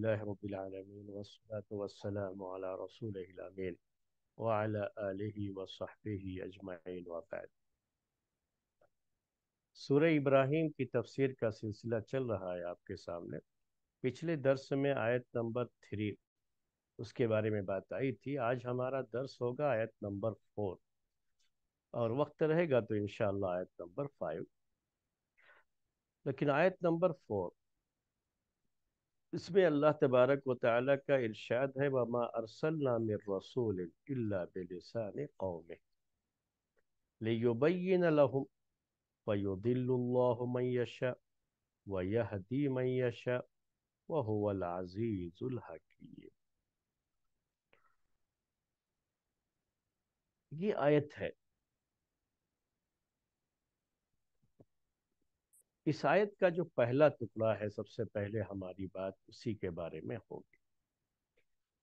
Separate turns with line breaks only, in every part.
रबीआलमीन वसलाम रसूल अमीन वाली वसहबी अजमाइन वफ़ैद सूर इब्राहिम की तफसीर का सिलसिला चल रहा है आपके सामने पिछले दर्स में आयत नंबर थ्री उसके बारे में बात आई थी आज हमारा दर्स होगा आयत नंबर फोर और वक्त रहेगा तो इन आयत नंबर फाइव लेकिन आयत नंबर फोर इसमें अल्लाह तबारक व ताली का इरशाद है वमा अरसलनाम रसूल बिलसान कौम लेबैन लहम फ़योदिल्लाशा वहदी मैशा वहुअलाज़ीज़ुल्हकी ये आयत है ईसायत का जो पहला टुकड़ा है सबसे पहले हमारी बात उसी के बारे में होगी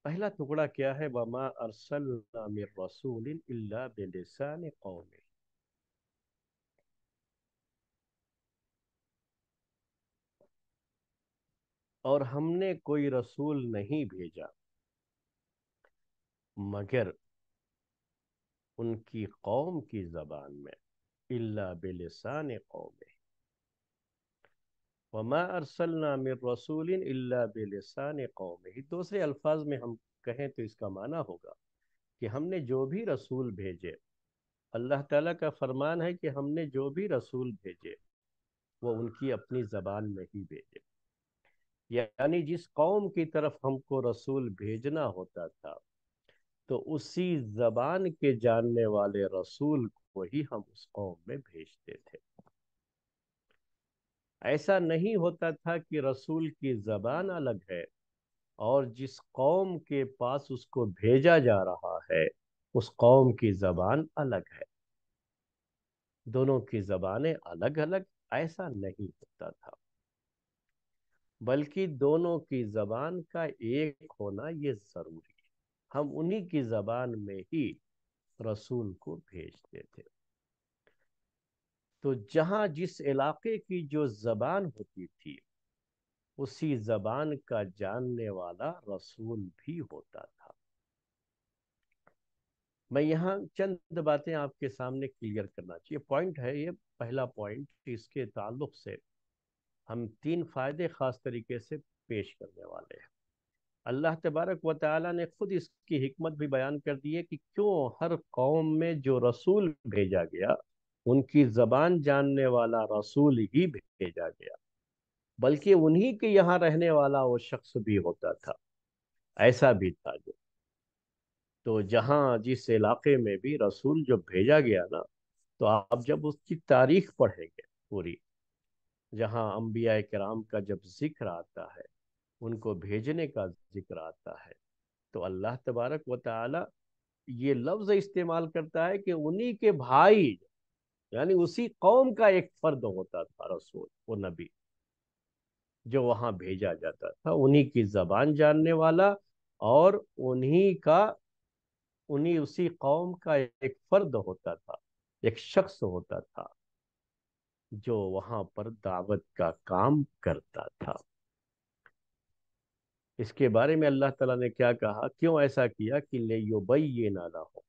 पहला टुकड़ा क्या है वमा अरसल रसूल बेलिसान कौम और हमने कोई रसूल नहीं भेजा मगर उनकी कौम की जबान में इल्ला बेलिसान कौम वमा अरसलनामिर रसूल बिलसान कौम ही दूसरे अल्फाज में हम कहें तो इसका माना होगा कि हमने जो भी रसूल भेजे अल्लाह ताला का फरमान है कि हमने जो भी रसूल भेजे वो उनकी अपनी ज़बान में ही भेजे यानी जिस कौम की तरफ हमको रसूल भेजना होता था तो उसी ज़बान के जानने वाले रसूल को ही हम उस कौम में भेजते थे ऐसा नहीं होता था कि रसूल की ज़बान अलग है और जिस कौम के पास उसको भेजा जा रहा है उस कौम की ज़बान अलग है दोनों की ज़बानें अलग अलग ऐसा नहीं होता था बल्कि दोनों की ज़बान का एक होना ये ज़रूरी है हम उन्हीं की ज़बान में ही रसूल को भेजते थे तो जहाँ जिस इलाके की जो ज़बान होती थी उसी ज़बान का जानने वाला रसूल भी होता था मैं यहाँ चंद बातें आपके सामने क्लियर करना चाहिए पॉइंट है ये पहला पॉइंट इसके ताल्लुक से हम तीन फ़ायदे ख़ास तरीके से पेश करने वाले हैं अल्लाह तबारक व ताली ने खुद इसकी हमत भी बयान कर दी है कि क्यों हर कौम में जो रसूल भेजा गया उनकी जबान जानने वाला रसूल ही भेजा गया बल्कि उन्हीं के यहाँ रहने वाला वो शख्स भी होता था ऐसा भी था जो तो जहाँ जिस इलाके में भी रसूल जब भेजा गया ना तो आप जब उसकी तारीख पढ़ेंगे पूरी जहाँ अम्बिया कराम का जब जिक्र आता है उनको भेजने का जिक्र आता है तो अल्लाह तबारक व ताली ये लफ्ज़ इस्तेमाल करता है कि उन्हीं के भाई यानी उसी कौम का एक फर्द होता था रसूल वो नबी जो वहां भेजा जाता था उन्हीं की जबान जानने वाला और उन्हीं का उन्हीं उसी कौम का एक फर्द होता था एक शख्स होता था जो वहां पर दावत का काम करता था इसके बारे में अल्लाह ताला ने क्या कहा क्यों ऐसा किया कि ले यो बई ये ना हो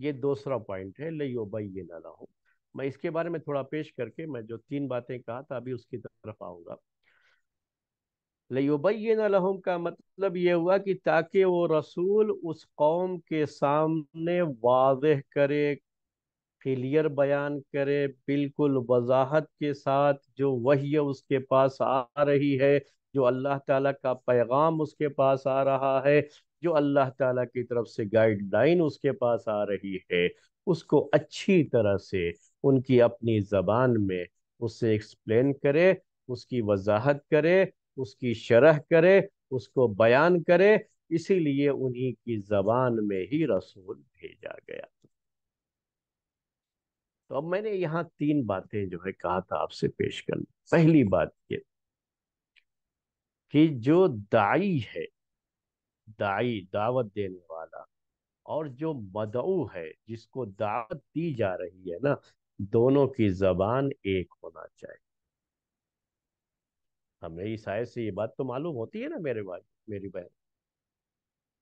ये दूसरा पॉइंट है ले यो बई ये ना हो मैं इसके बारे में थोड़ा पेश करके मैं जो तीन बातें कहा था अभी उसकी तरफ आऊंगा लयुबैन लहम का मतलब ये हुआ कि ताकि वो रसूल उस कौम के सामने वाजह करे क्लियर बयान करे बिल्कुल वजाहत के साथ जो वही उसके पास आ रही है जो अल्लाह ताला का पैगाम उसके पास आ रहा है जो अल्लाह ताला की तरफ से गाइडलाइन उसके पास आ रही है उसको अच्छी तरह से उनकी अपनी ज़बान में उसे एक्सप्लेन करे उसकी वजाहत करे उसकी शरह करे उसको बयान करे इसीलिए उन्हीं की ज़बान में ही रसूल भेजा गया तो अब मैंने यहाँ तीन बातें जो है कहा था आपसे पेश कर पहली बात ये कि जो दाई है दाई दावत देने वाला और जो मदऊ है जिसको दावत दी जा रही है ना दोनों की जबान एक होना चाहिए हमें इस से ये बात तो मालूम होती है ना मेरे भाई मेरी बहन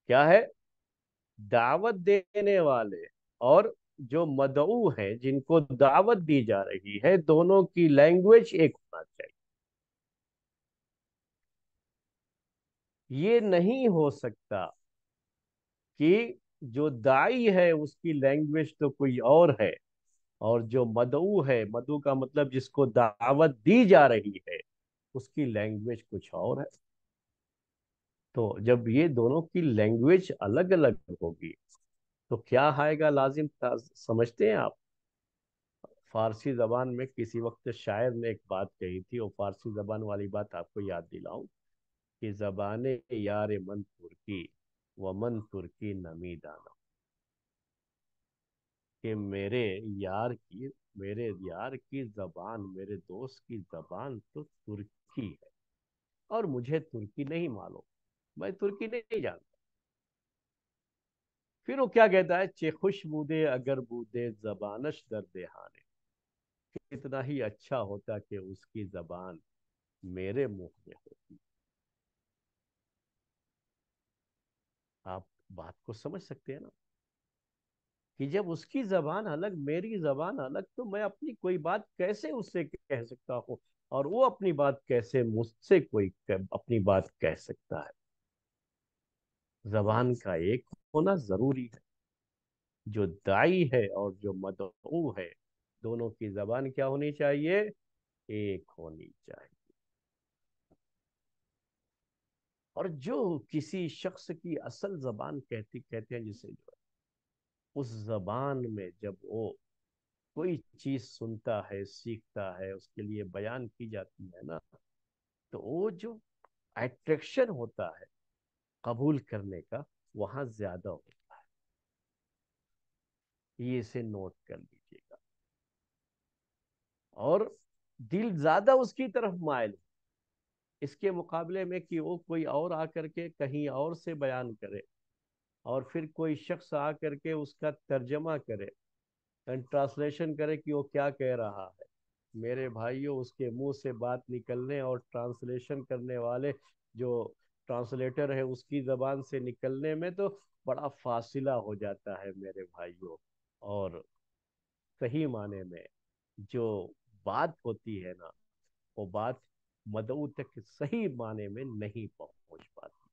क्या है दावत देने वाले और जो मदऊ है जिनको दावत दी जा रही है दोनों की लैंग्वेज एक होना चाहिए ये नहीं हो सकता कि जो दाई है उसकी लैंग्वेज तो कोई और है और जो मदऊ है मधु का मतलब जिसको दावत दी जा रही है उसकी लैंग्वेज कुछ और है तो जब ये दोनों की लैंग्वेज अलग अलग होगी तो क्या आएगा लाजिम समझते हैं आप फारसी जबान में किसी वक्त शायर ने एक बात कही थी और फारसी जबान वाली बात आपको याद दिलाऊं कि जबान यार मनपुर की वमनपुर की नमी दाना कि मेरे यार की मेरे यार की जबान मेरे दोस्त की जबान तो तुर्की है और मुझे तुर्की नहीं मालूम मैं तुर्की नहीं जानता फिर वो क्या कहता है चे खुश बूदे अगर बूदे जबानश दर देहाने कितना ही अच्छा होता कि उसकी जबान मेरे मुंह में होती बात को समझ सकते हैं ना कि जब उसकी जबान अलग मेरी जबान अलग तो मैं अपनी कोई बात कैसे उससे कह सकता हूं और वो अपनी बात कैसे मुझसे कोई अपनी बात कह सकता है जबान का एक होना जरूरी है जो दाई है और जो मदऊ है दोनों की जबान क्या होनी चाहिए एक होनी चाहिए और जो किसी शख्स की असल जबान कहती कहते हैं जिसे जो है उस जबान में जब वो कोई चीज सुनता है सीखता है उसके लिए बयान की जाती है ना तो वो जो एट्रैक्शन होता है कबूल करने का वहां ज्यादा होता है ये इसे नोट कर लीजिएगा और दिल ज्यादा उसकी तरफ मायल इसके मुकाबले में कि वो कोई और आकर के कहीं और से बयान करे और फिर कोई शख्स आकर के उसका तर्जमा करे एंड ट्रांसलेशन करे कि वो क्या कह रहा है मेरे भाइयों उसके मुंह से बात निकलने और ट्रांसलेशन करने वाले जो ट्रांसलेटर है उसकी ज़बान से निकलने में तो बड़ा फासला हो जाता है मेरे भाइयों और सही माने में जो बात होती है ना वो बात मदऊ तक सही माने में नहीं पहुंच पाती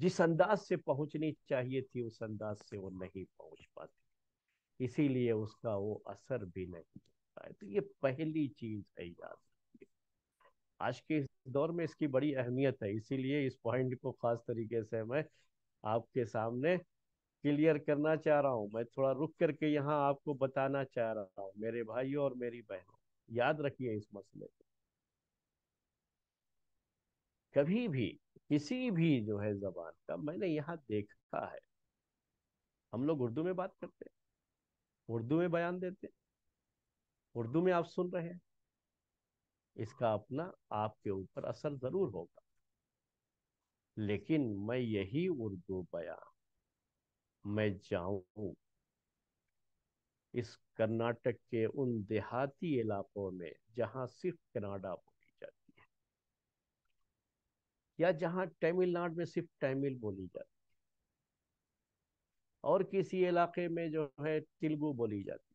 जिस अंदाज से पहुंचनी चाहिए थी उस अंदाज से वो नहीं पहुंच पाती इसीलिए उसका वो असर भी नहीं होता है तो ये पहली चीज है याद आज के इस दौर में इसकी बड़ी अहमियत है इसीलिए इस पॉइंट को खास तरीके से मैं आपके सामने क्लियर करना चाह रहा हूँ मैं थोड़ा रुक करके यहाँ आपको बताना चाह रहा हूँ मेरे भाइयों और मेरी बहनों याद रखिए इस मसले को कभी भी किसी भी जो है जबान का मैंने यहां देखा है हम लोग उर्दू में बात करते हैं उर्दू में बयान देते उर्दू में आप सुन रहे हैं इसका अपना आपके ऊपर असर जरूर होगा लेकिन मैं यही उर्दू बयान मैं जाऊं इस कर्नाटक के उन देहाती इलाकों में जहां सिर्फ कनाडा बोली जाती है या जहां तमिलनाडु में सिर्फ तमिल बोली जाती है और किसी इलाके में जो है तेलुगु बोली जाती है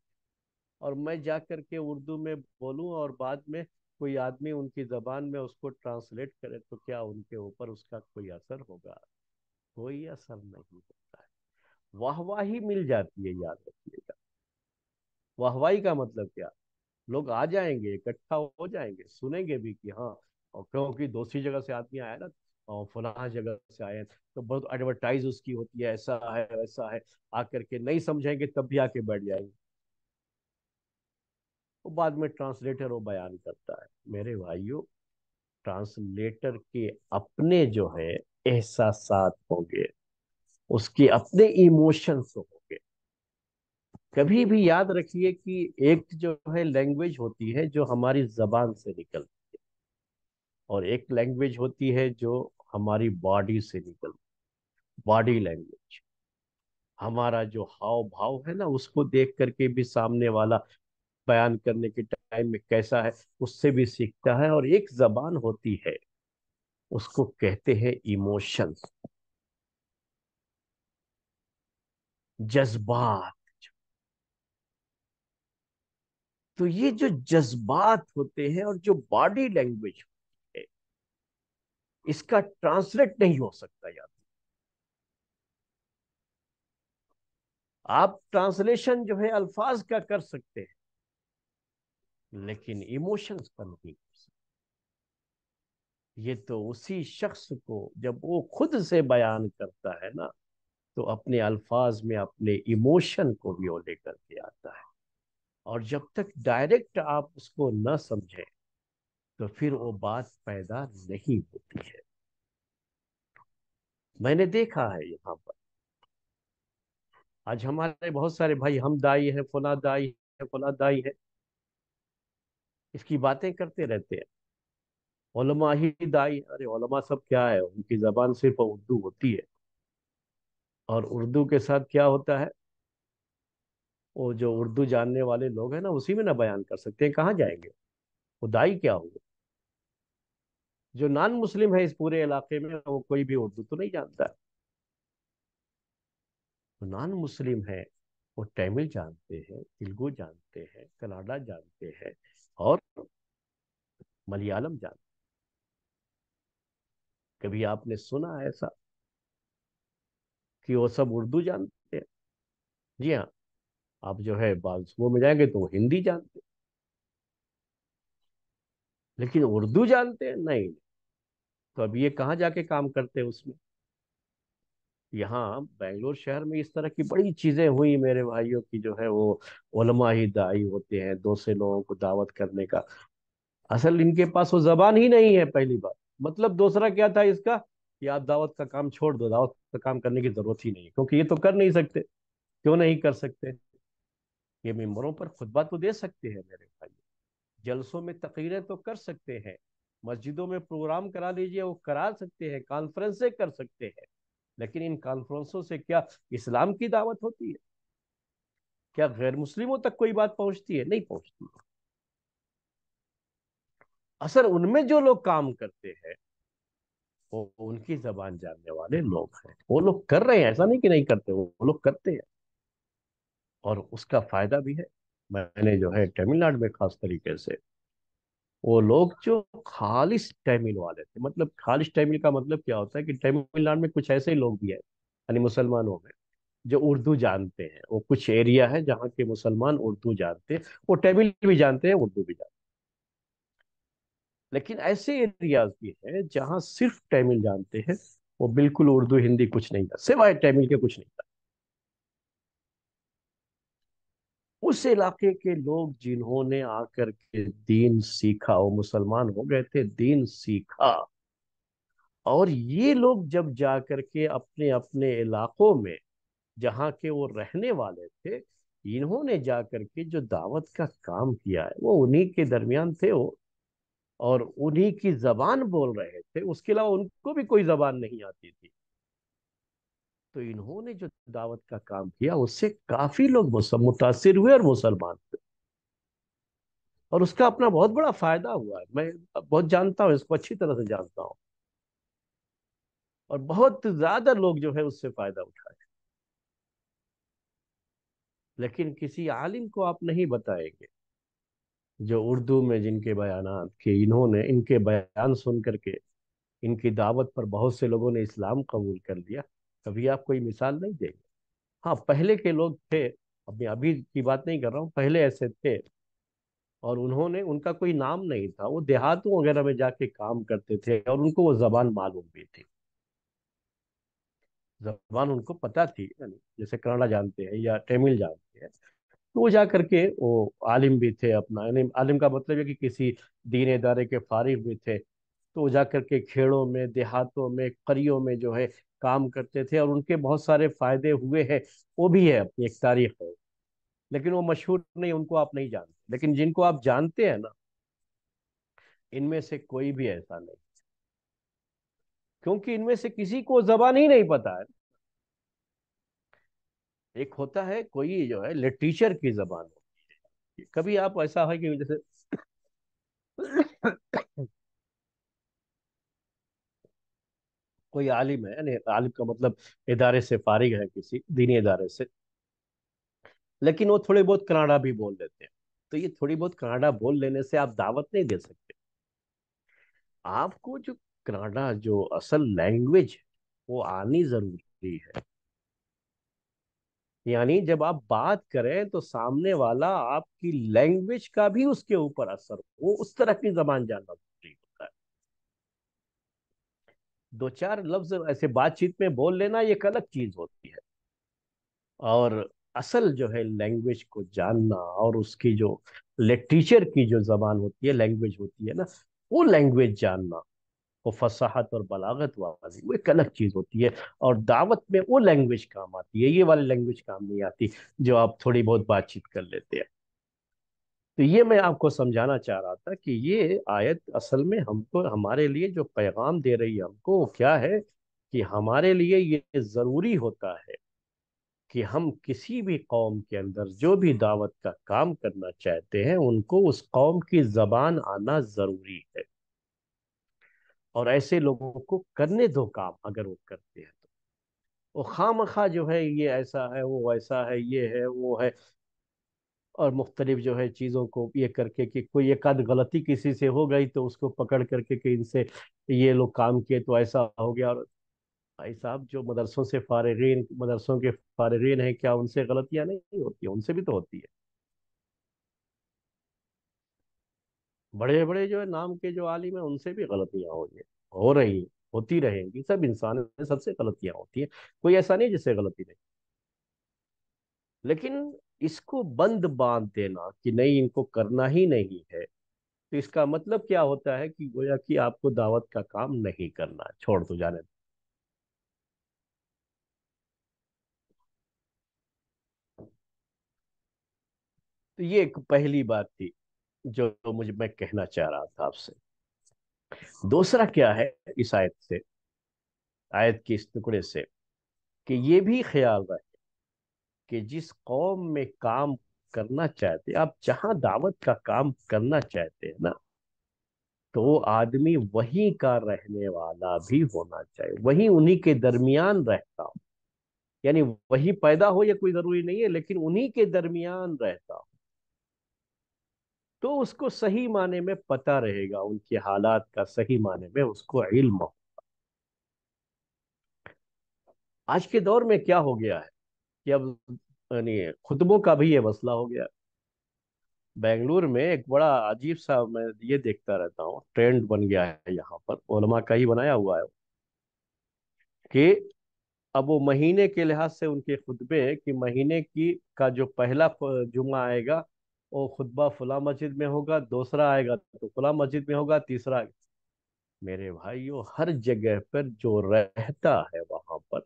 और मैं जाकर के उर्दू में बोलूं और बाद में कोई आदमी उनकी जबान में उसको ट्रांसलेट करे तो क्या उनके ऊपर उसका कोई असर होगा कोई असर नहीं होता है वाह ही मिल जाती है याद रखिएगा वाहवाही का मतलब क्या लोग आ जाएंगे इकट्ठा हो जाएंगे सुनेंगे भी कि हाँ और क्योंकि दूसरी जगह से आदमी आया ना और फलाह जगह से आए तो बहुत एडवर्टाइज उसकी होती है ऐसा है वैसा है आकर के नहीं समझेंगे तब भी आके बैठ जाएंगे वो तो बाद में ट्रांसलेटर वो बयान करता है मेरे भाइयों ट्रांसलेटर के अपने जो है एहसास होंगे उसके अपने इमोशंस होंगे कभी भी याद रखिए कि एक जो है लैंग्वेज होती है जो हमारी जबान से निकलती है और एक लैंग्वेज होती है जो हमारी बॉडी से निकलती बॉडी लैंग्वेज हमारा जो हाव भाव है ना उसको देख करके भी सामने वाला बयान करने के टाइम में कैसा है उससे भी सीखता है और एक जबान होती है उसको कहते हैं इमोशंस जज्बात तो ये जो जज्बात होते हैं और जो बॉडी लैंग्वेज होती है इसका ट्रांसलेट नहीं हो सकता याद आप ट्रांसलेशन जो है अल्फाज का कर सकते हैं लेकिन इमोशंस का नहीं कर सकते ये तो उसी शख्स को जब वो खुद से बयान करता है ना तो अपने अल्फाज में अपने इमोशन को भी वो लेकर के आता है और जब तक डायरेक्ट आप उसको न समझें तो फिर वो बात पैदा नहीं होती है मैंने देखा है यहाँ पर आज हमारे बहुत सारे भाई हम दाई है फुला दाई है फुला दाई है इसकी बातें करते रहते हैं ओलमा ही दाई अरे ओलमा सब क्या है उनकी जबान सिर्फ उर्दू होती है और उर्दू के साथ क्या होता है वो जो उर्दू जानने वाले लोग हैं ना उसी में ना बयान कर सकते हैं कहाँ जाएंगे खुदाई क्या होगी जो नॉन मुस्लिम है इस पूरे इलाके में वो कोई भी उर्दू तो नहीं जानता तो नॉन मुस्लिम है वो तमिल जानते हैं तेलुगु जानते हैं कनाडा जानते हैं और मलयालम जानते कभी आपने सुना ऐसा कि वो सब उर्दू जानते हैं जी हाँ आप जो है बालसुओं में जाएंगे तो वो हिंदी जानते लेकिन उर्दू जानते हैं नहीं तो अब ये कहाँ जाके काम करते हैं उसमें यहाँ बेंगलोर शहर में इस तरह की बड़ी चीज़ें हुई मेरे भाइयों की जो है वो ओलमा ही दाई होते हैं से लोगों को दावत करने का असल इनके पास वो जबान ही नहीं है पहली बार मतलब दूसरा क्या था इसका कि आप दावत का काम छोड़ दो दावत का काम करने की जरूरत ही नहीं क्योंकि ये तो कर नहीं सकते क्यों नहीं कर सकते ये मेम्बरों पर खुतबा तो दे सकते हैं मेरे भाई जलसों में तकरीरें तो कर सकते हैं मस्जिदों में प्रोग्राम करा लीजिए वो करा सकते हैं कॉन्फ्रेंसें कर सकते हैं लेकिन इन कॉन्फ्रेंसों से क्या इस्लाम की दावत होती है क्या गैर मुस्लिमों तक कोई बात पहुंचती है नहीं पहुंचती असर उनमें जो लोग काम करते हैं वो उनकी जबान जानने वाले लोग हैं वो लोग कर रहे हैं ऐसा नहीं कि नहीं करते वो लोग करते हैं और उसका फायदा भी है मैंने जो है तमिलनाडु में खास तरीके से वो लोग जो खालिश तमिल वाले थे मतलब खालिश तमिल का मतलब क्या होता है कि तमिलनाडु में कुछ ऐसे लोग भी हैं यानी मुसलमानों में जो उर्दू जानते हैं वो कुछ एरिया है जहाँ के मुसलमान उर्दू जानते हैं वो तमिल भी जानते हैं उर्दू भी जानते हैं लेकिन ऐसे एरियाज भी हैं जहाँ सिर्फ तमिल जानते हैं वो बिल्कुल उर्दू हिंदी कुछ नहीं था सिवाय तमिल के कुछ नहीं था उस इलाके के लोग जिन्होंने आकर के दीन सीखा वो मुसलमान हो गए थे दीन सीखा और ये लोग जब जाकर के अपने अपने इलाकों में जहाँ के वो रहने वाले थे इन्होंने जाकर के जो दावत का काम किया है वो उन्हीं के दरमियान थे वो और उन्हीं की जबान बोल रहे थे उसके अलावा उनको भी कोई जबान नहीं आती थी तो इन्होंने जो दावत का काम किया उससे काफी लोग मुतासर हुए और मुसलमान हुए और उसका अपना बहुत बड़ा फायदा हुआ है मैं बहुत जानता हूँ इसको अच्छी तरह से जानता हूँ और बहुत ज्यादा लोग जो है उससे फायदा उठाए लेकिन किसी आलिम को आप नहीं बताएंगे जो उर्दू में जिनके बयान के इन्होंने इनके बयान सुन करके इनकी दावत पर बहुत से लोगों ने इस्लाम कबूल कर लिया कभी आप कोई मिसाल नहीं देंगे हाँ पहले के लोग थे अब मैं अभी की बात नहीं कर रहा हूँ पहले ऐसे थे और उन्होंने उनका कोई नाम नहीं था वो देहातों वगैरह में जाके काम करते थे और उनको वो जबान मालूम भी थी जबान उनको पता थी जैसे कनाड़ा जानते हैं या तमिल जानते हैं तो वो जा करके वो आलिम भी थे अपना यानी आलिम का मतलब है कि किसी दीन इदारे के फारिग भी थे तो वो जा करके खेड़ों में देहातों में करियों में जो है काम करते थे और उनके बहुत सारे फायदे हुए हैं वो भी है अपनी एक तारीख है लेकिन वो मशहूर नहीं उनको आप नहीं जानते लेकिन जिनको आप जानते हैं ना इनमें से कोई भी ऐसा नहीं क्योंकि इनमें से किसी को जबान ही नहीं पता है एक होता है कोई जो है लिटरेचर की जबान होती है कभी आप ऐसा है कि जैसे कोई आलिम है यानी आलिम का मतलब इदारे से फारिग है किसी दीनी इदारे से लेकिन वो थोड़े बहुत कनाडा भी बोल लेते हैं तो ये थोड़ी बहुत कनाडा बोल लेने से आप दावत नहीं दे सकते आपको जो कनाडा जो असल लैंग्वेज वो आनी जरूरी है यानी जब आप बात करें तो सामने वाला आपकी लैंग्वेज का भी उसके ऊपर असर वो उस तरह की जबान जानना दो चार लफ्ज ऐसे बातचीत में बोल लेना ये अलग चीज होती है और असल जो है लैंग्वेज को जानना और उसकी जो लिटरेचर की जो जबान होती है लैंग्वेज होती है ना वो लैंग्वेज जानना वो फसाहत और बलागत वाजी वो एक अलग चीज़ होती है और दावत में वो लैंग्वेज काम आती है ये वाली लैंग्वेज काम नहीं आती जो आप थोड़ी बहुत बातचीत कर लेते हैं तो ये मैं आपको समझाना चाह रहा था कि ये आयत असल में हमको हमारे लिए जो पैगाम दे रही है हमको वो क्या है कि हमारे लिए ये ज़रूरी होता है कि हम किसी भी कौम के अंदर जो भी दावत का काम करना चाहते हैं उनको उस कौम की जबान आना ज़रूरी है और ऐसे लोगों को करने दो काम अगर वो करते हैं तो वो खाम जो है ये ऐसा है वो वैसा है ये है वो है और मुख्तलिफ जो है चीज़ों को ये करके कि कोई एक आध गलती किसी से हो गई तो उसको पकड़ करके कि इनसे ये लोग काम किए तो ऐसा हो गया और भाई साहब जो मदरसों से फारगिन मदरसों के फारगिन हैं क्या उनसे गलतियाँ नहीं होती है उनसे भी तो होती है बड़े बड़े जो है नाम के जो आलिम है उनसे भी गलतियाँ हो हो रही हैं होती रहेंगी सब इंसान सबसे गलतियाँ होती हैं कोई ऐसा नहीं जिससे गलती नहीं लेकिन इसको बंद बांध देना कि नहीं इनको करना ही नहीं है तो इसका मतलब क्या होता है कि गोया कि आपको दावत का काम नहीं करना है छोड़ तो दो जाने तो ये एक पहली बात थी जो मुझे मैं कहना चाह रहा था आपसे दूसरा क्या है इस आयत से आयत के इस टुकड़े से कि ये भी ख्याल रहे कि जिस कौम में काम करना चाहते आप जहां दावत का काम करना चाहते हैं ना तो आदमी वहीं का रहने वाला भी होना चाहिए वहीं उन्हीं के दरमियान रहता हो यानी वहीं पैदा हो या कोई जरूरी नहीं है लेकिन उन्हीं के दरमियान रहता हो तो उसको सही माने में पता रहेगा उनके हालात का सही माने में उसको इल्म होगा आज के दौर में क्या हो गया है कि अब यानी खुतबों का भी ये मसला हो गया बेंगलुरु में एक बड़ा अजीब सा मैं ये देखता रहता हूँ ट्रेंड बन गया है यहाँ पर ओलमा का ही बनाया हुआ है कि अब वो महीने के लिहाज से उनके खुतबे कि महीने की का जो पहला जुमा आएगा वो खुतबा फुला मस्जिद में होगा दूसरा आएगा तो फुला मस्जिद में होगा तीसरा मेरे भाइयों हर जगह पर जो रहता है वहां पर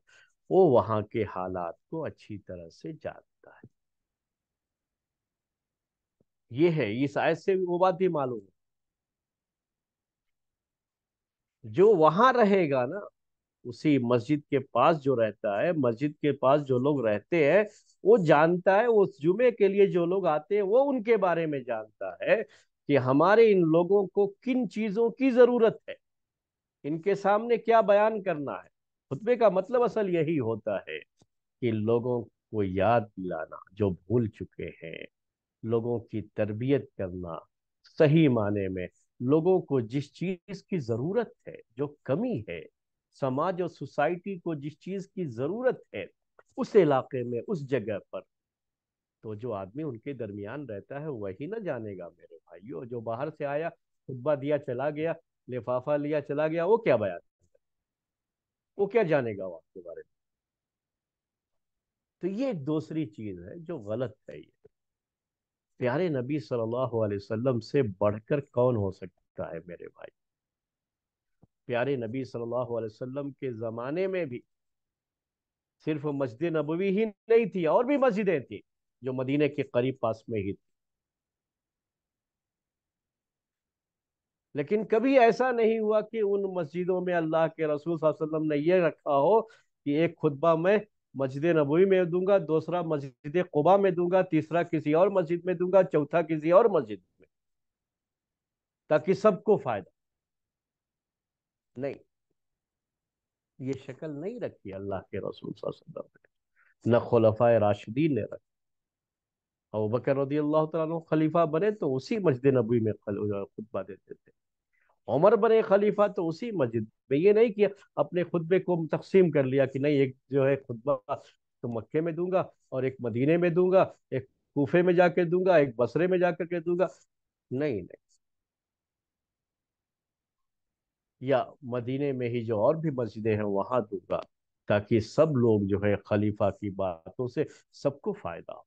वो वहां के हालात को अच्छी तरह से जानता है ये है इस आयत से वो बात भी मालूम है जो वहां रहेगा ना उसी मस्जिद के पास जो रहता है मस्जिद के पास जो लोग रहते हैं वो जानता है उस जुमे के लिए जो लोग आते हैं वो उनके बारे में जानता है कि हमारे इन लोगों को किन चीजों की जरूरत है इनके सामने क्या बयान करना है खुतबे का मतलब असल यही होता है कि लोगों को याद दिलाना जो भूल चुके हैं लोगों की तरबियत करना सही माने में लोगों को जिस चीज़ की ज़रूरत है जो कमी है समाज और सोसाइटी को जिस चीज़ की ज़रूरत है उस इलाके में उस जगह पर तो जो आदमी उनके दरमियान रहता है वही ना जानेगा मेरे भाइयों जो बाहर से आया खुतबा दिया चला गया लिफाफा लिया चला गया वो क्या बयान वो क्या जानेगा वो आपके बारे में तो ये एक दूसरी चीज है जो गलत है ये प्यारे नबी सल्लल्लाहु अलैहि वसल्लम से बढ़कर कौन हो सकता है मेरे भाई प्यारे नबी सल्लल्लाहु अलैहि वसल्लम के ज़माने में भी सिर्फ मस्जिद नबवी ही नहीं थी और भी मस्जिदें थी जो मदीने के करीब पास में ही थी लेकिन कभी ऐसा नहीं हुआ कि उन मस्जिदों में अल्लाह के रसूल वसल्लम ने यह रखा हो कि एक खुतबा मैं मस्जिद नबी में दूंगा दूसरा मस्जिद कुबा में दूंगा तीसरा किसी और मस्जिद में दूंगा चौथा किसी और मस्जिद में ताकि सबको फायदा नहीं ये शक्ल नहीं रखी अल्लाह के रसूल ने न खलफा राशिदीन ने रखी अब बकर रदी अल्लाह तला खलीफा बने तो उसी मस्जिद नबी में खुतबा देते थे उमर बने खलीफा तो उसी मस्जिद में ये नहीं किया अपने खुतबे को तकसीम कर लिया कि नहीं एक जो है खुतबा तो मक्के में दूंगा और एक मदीने में दूंगा एक कोफे में जाकर दूंगा एक बसरे में जाकर के दूंगा नहीं नहीं या मदीने में ही जो और भी मस्जिदें हैं वहां दूंगा ताकि सब लोग जो है खलीफा की बातों से सबको फायदा हो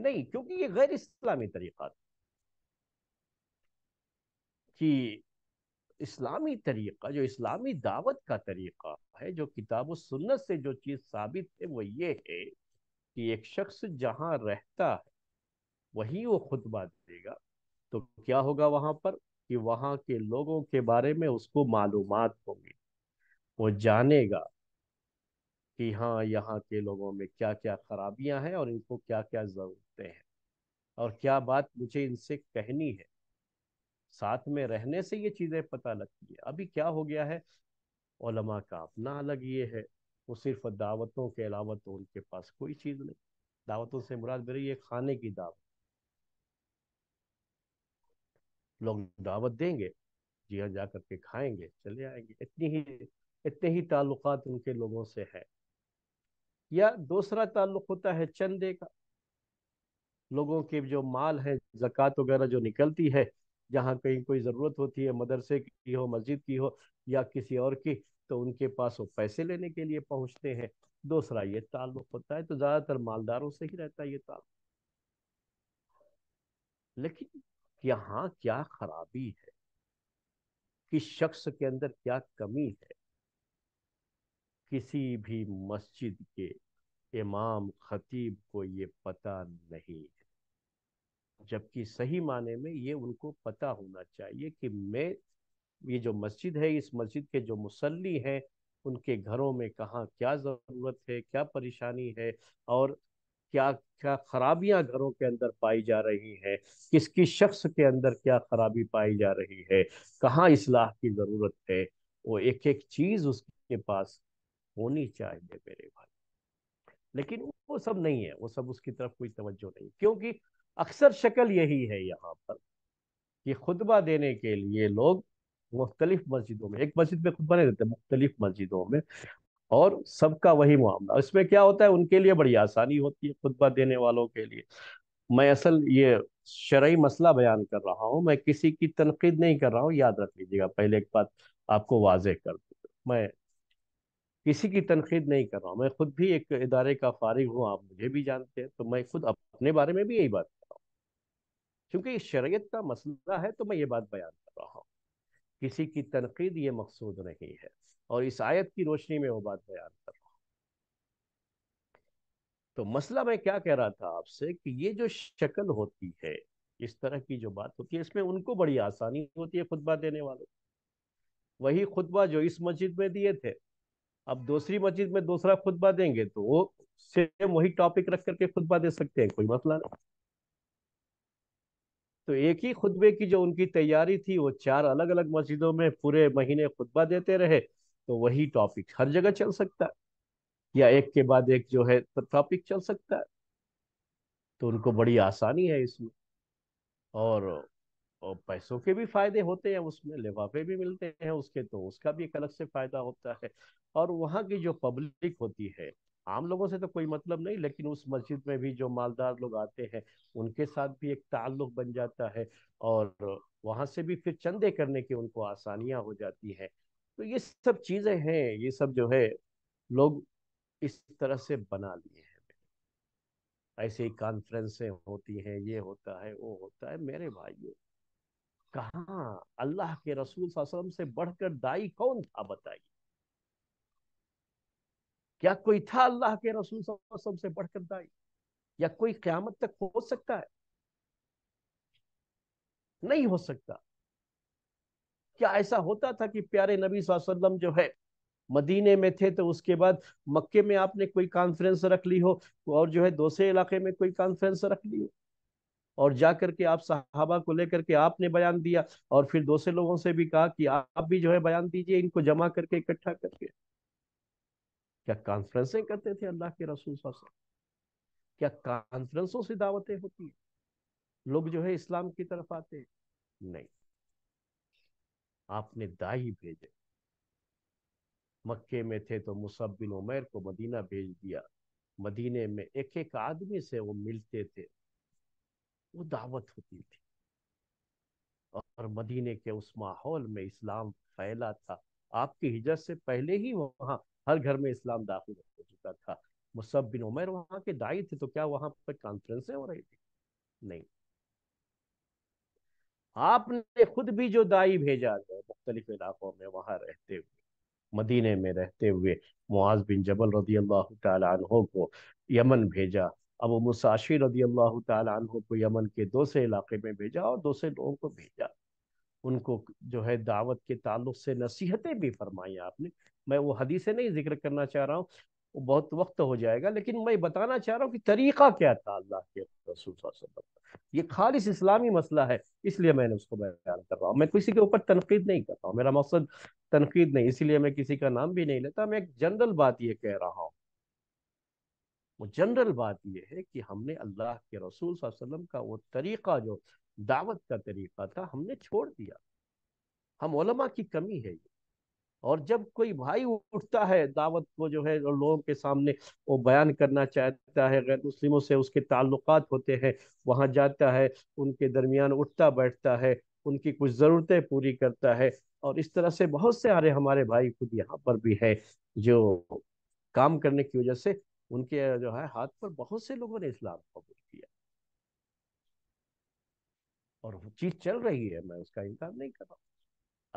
नहीं क्योंकि ये गैर इस्लामी तरीका था कि इस्लामी तरीका जो इस्लामी दावत का तरीका है जो किताब सुन्नत से जो चीज़ साबित है वो ये है कि एक शख्स जहाँ रहता है वहीं वो खुतबा देगा तो क्या होगा वहाँ पर कि वहाँ के लोगों के बारे में उसको मालूम होंगी वो जानेगा कि हाँ यहाँ के लोगों में क्या क्या खराबियाँ हैं और इनको क्या क्या ज़रूरतें हैं और क्या बात मुझे इनसे कहनी है साथ में रहने से ये चीज़ें पता लगती है अभी क्या हो गया है ओलमा का अपना अलग ये है वो सिर्फ दावतों के अलावा तो उनके पास कोई चीज़ नहीं दावतों से मुराद मेरे ये खाने की दावत लोग दावत देंगे जी हाँ जा करके खाएंगे चले आएंगे इतनी ही इतने ही ताल्लुक उनके लोगों से है या दूसरा ताल्लुक होता है चंदे का लोगों के जो माल है जक़ात वगैरह जो निकलती है जहाँ कहीं कोई ज़रूरत होती है मदरसे की हो मस्जिद की हो या किसी और की तो उनके पास वो पैसे लेने के लिए पहुँचते हैं दूसरा ये ताल्लुक होता है तो ज़्यादातर मालदारों से ही रहता है ये ताल्लुक लेकिन यहाँ क्या खराबी है किस शख्स के अंदर क्या कमी है किसी भी मस्जिद के इमाम खतीब को ये पता नहीं जबकि सही माने में ये उनको पता होना चाहिए कि मैं ये जो मस्जिद है इस मस्जिद के जो मुसल्ली हैं उनके घरों में कहाँ क्या ज़रूरत है क्या परेशानी है और क्या क्या खराबियां घरों के अंदर पाई जा रही हैं किसकी शख्स के अंदर क्या खराबी पाई जा रही है कहाँ इसलाह की ज़रूरत है वो एक एक चीज़ उसके पास होनी चाहिए मेरे भाई लेकिन वो सब नहीं है वो सब उसकी तरफ कोई तवज्जो नहीं क्योंकि अक्सर शक्ल यही है यहाँ पर कि खुतबा देने के लिए लोग मुख्तलिफ मस्जिदों में एक मस्जिद में खुतबा नहीं देते मुख्तलिफ मस्जिदों में और सबका वही मामला इसमें क्या होता है उनके लिए बड़ी आसानी होती है खुतबा देने वालों के लिए मैं असल ये शरय मसला बयान कर रहा हूँ मैं किसी की तनकीद नहीं कर रहा हूँ याद रख लीजिएगा पहले एक बात आपको वाज कर दूँ मैं किसी की तनकीद नहीं कर रहा हूँ मैं खुद भी एक इदारे का फारिग हूँ आप मुझे भी जानते हैं तो मैं खुद अपने बारे में भी यही बात क्योंकि शरीयत का मसला है तो मैं ये बात बयान कर रहा हूँ किसी की तनकीद ये मकसूद नहीं है और इस आयत की रोशनी में वो बात बयान कर रहा हूँ तो मसला मैं क्या कह रहा था आपसे कि ये जो शक्ल होती है इस तरह की जो बात होती है इसमें उनको बड़ी आसानी होती है खुतबा देने वालों वही खुतबा जो इस मस्जिद में दिए थे अब दूसरी मस्जिद में दूसरा खुतबा देंगे तो वो सेम वही टॉपिक रख करके खुतबा दे सकते हैं कोई मसला नहीं तो एक ही खुतबे की जो उनकी तैयारी थी वो चार अलग अलग मस्जिदों में पूरे महीने खुतबा देते रहे तो वही टॉपिक हर जगह चल सकता है या एक के बाद एक जो है टॉपिक तो चल सकता है तो उनको बड़ी आसानी है इसमें और, और पैसों के भी फायदे होते हैं उसमें लिफाफे भी मिलते हैं उसके तो उसका भी एक अलग से फायदा होता है और वहाँ की जो पब्लिक होती है आम लोगों से तो कोई मतलब नहीं लेकिन उस मस्जिद में भी जो मालदार लोग आते हैं उनके साथ भी एक ताल्लुक बन जाता है और वहाँ से भी फिर चंदे करने की उनको आसानियाँ हो जाती है तो ये सब चीज़ें हैं ये सब जो है लोग इस तरह से बना लिए हैं ऐसे ही कॉन्फ्रेंसें होती हैं ये होता है वो होता है मेरे भाइयों कहा अल्लाह के रसूल से बढ़कर दाई कौन था बताइए क्या कोई था अल्लाह के रसूल से बढ़कर दाई या कोई क्यामत तक हो सकता है नहीं हो सकता क्या ऐसा होता था कि प्यारे नबी वसल्लम जो है मदीने में थे तो उसके बाद मक्के में आपने कोई कॉन्फ्रेंस रख ली हो और जो है दूसरे इलाके में कोई कॉन्फ्रेंस रख ली हो और जा करके आप साहबा को लेकर के आपने बयान दिया और फिर दूसरे लोगों से भी कहा कि आप भी जो है बयान दीजिए इनको जमा करके इकट्ठा करके क्या कॉन्फ्रेंसें करते थे अल्लाह के रसूल से क्या कॉन्फ्रेंसों से दावतें होती हैं लोग जो है इस्लाम की तरफ आते हैं नहीं आपने दाई भेजे मक्के में थे तो मुसब उमेर को मदीना भेज दिया मदीने में एक एक आदमी से वो मिलते थे वो दावत होती थी और मदीने के उस माहौल में इस्लाम फैला था आपकी हिजरत से पहले ही वहां हर घर में इस्लाम दाखिल हो चुका था मुसब बिन उमर वहाँ के दाई थे तो क्या वहाँ पर कॉन्फ्रेंसें हो रही थी नहीं आपने खुद भी जो दाई भेजा है मुख्तलिफ इलाकों में वहाँ रहते हुए मदीने में रहते हुए मुआज बिन जबल रदी अल्लाह तहों को यमन भेजा अब मुसाशिर रदी अल्लाह तहों को यमन के दूसरे इलाके में भेजा और दूसरे लोगों को भेजा उनको जो है दावत के ताल्लुक से नसीहतें भी फरमाई आपने मैं वो हदीसें नहीं जिक्र करना चाह रहा हूँ बहुत वक्त हो जाएगा लेकिन मैं बताना चाह रहा हूँ कि तरीका क्या था अल्लाह के रसूल ये खालिश इस्लामी मसला है इसलिए मैंने उसको बयान कर रहा हूँ मैं किसी के ऊपर तनकीद नहीं कर रहा हूँ मेरा मकसद तनकीद नहीं इसलिए मैं किसी का नाम भी नहीं लेता मैं एक जनरल बात ये कह रहा हूँ वो जनरल बात यह है कि हमने अल्लाह के रसूल वसल्लम का वो तरीका जो दावत का तरीका था हमने छोड़ दिया हम ओलमा की कमी है और जब कोई भाई उठता है दावत को जो है लोगों के सामने वो बयान करना चाहता है गैर मुस्लिमों से उसके ताल्लुकात होते हैं वहाँ जाता है उनके दरमियान उठता बैठता है उनकी कुछ ज़रूरतें पूरी करता है और इस तरह से बहुत से सारे हमारे भाई खुद यहाँ पर भी है जो काम करने की वजह से उनके जो है हाथ पर बहुत से लोगों ने इस्लाम कबूल किया और वो चीज़ चल रही है मैं उसका इनकार नहीं कर रहा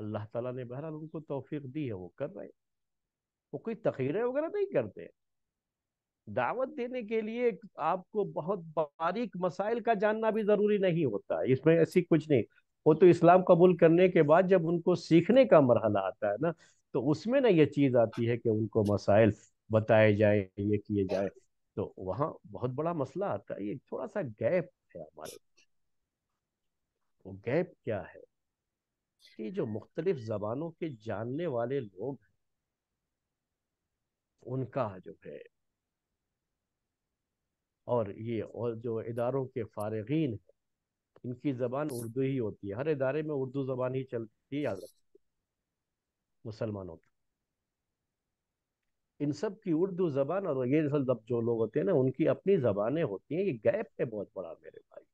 अल्लाह ताला ने बहरहाल उनको तोफीक दी है वो कर रहे वो कोई तखीरें वगैरह नहीं करते दावत देने के लिए आपको बहुत बारीक मसाइल का जानना भी ज़रूरी नहीं होता इसमें ऐसी कुछ नहीं वो तो इस्लाम कबूल करने के बाद जब उनको सीखने का मरहला आता है ना तो उसमें ना ये चीज़ आती है कि उनको मसाइल बताए जाए ये किए जाए तो वहाँ बहुत बड़ा मसला आता है ये थोड़ा सा गैप है हमारे वो तो गैप क्या है कि जो मुख्तलिफ जबानों के जानने वाले लोग उनका जो है और ये और जो इदारों के फारगीन है इनकी ज़बान उर्दू ही होती है हर इदारे में उर्दू ज़बान ही चलती है याद रखिए मुसलमानों की इन सब की उर्दू ज़बान और ये जो लोग होते हैं ना उनकी अपनी ज़बानें होती हैं ये गैप है बहुत बड़ा मेरे भाई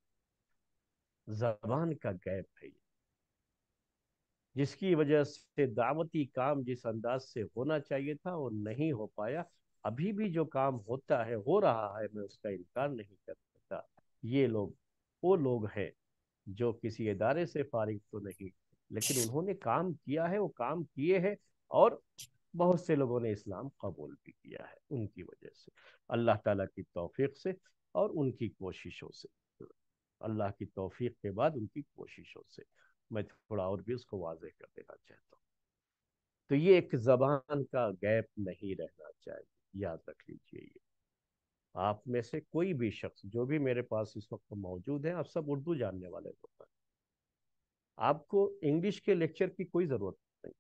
जबान का गैप है जिसकी वजह से दावती काम जिस अंदाज से होना चाहिए था वो नहीं हो पाया अभी भी जो काम होता है हो रहा है मैं उसका इनकार नहीं कर सकता ये लोग वो लोग हैं जो किसी इदारे से फारिग तो नहीं लेकिन उन्होंने काम किया है वो काम किए हैं और बहुत से लोगों ने इस्लाम कबूल भी किया है उनकी वजह से अल्लाह ताला की तौफीक से और उनकी कोशिशों से अल्लाह की तोफीक के बाद उनकी कोशिशों से मैं थोड़ा और भी उसको वाजह कर देना चाहता हूँ तो ये एक जबान का गैप नहीं रहना चाहिए याद रख लीजिए ये आप में से कोई भी शख्स जो भी मेरे पास इस वक्त मौजूद है आप सब उर्दू जानने वाले लोग हैं आपको इंग्लिश के लेक्चर की कोई ज़रूरत नहीं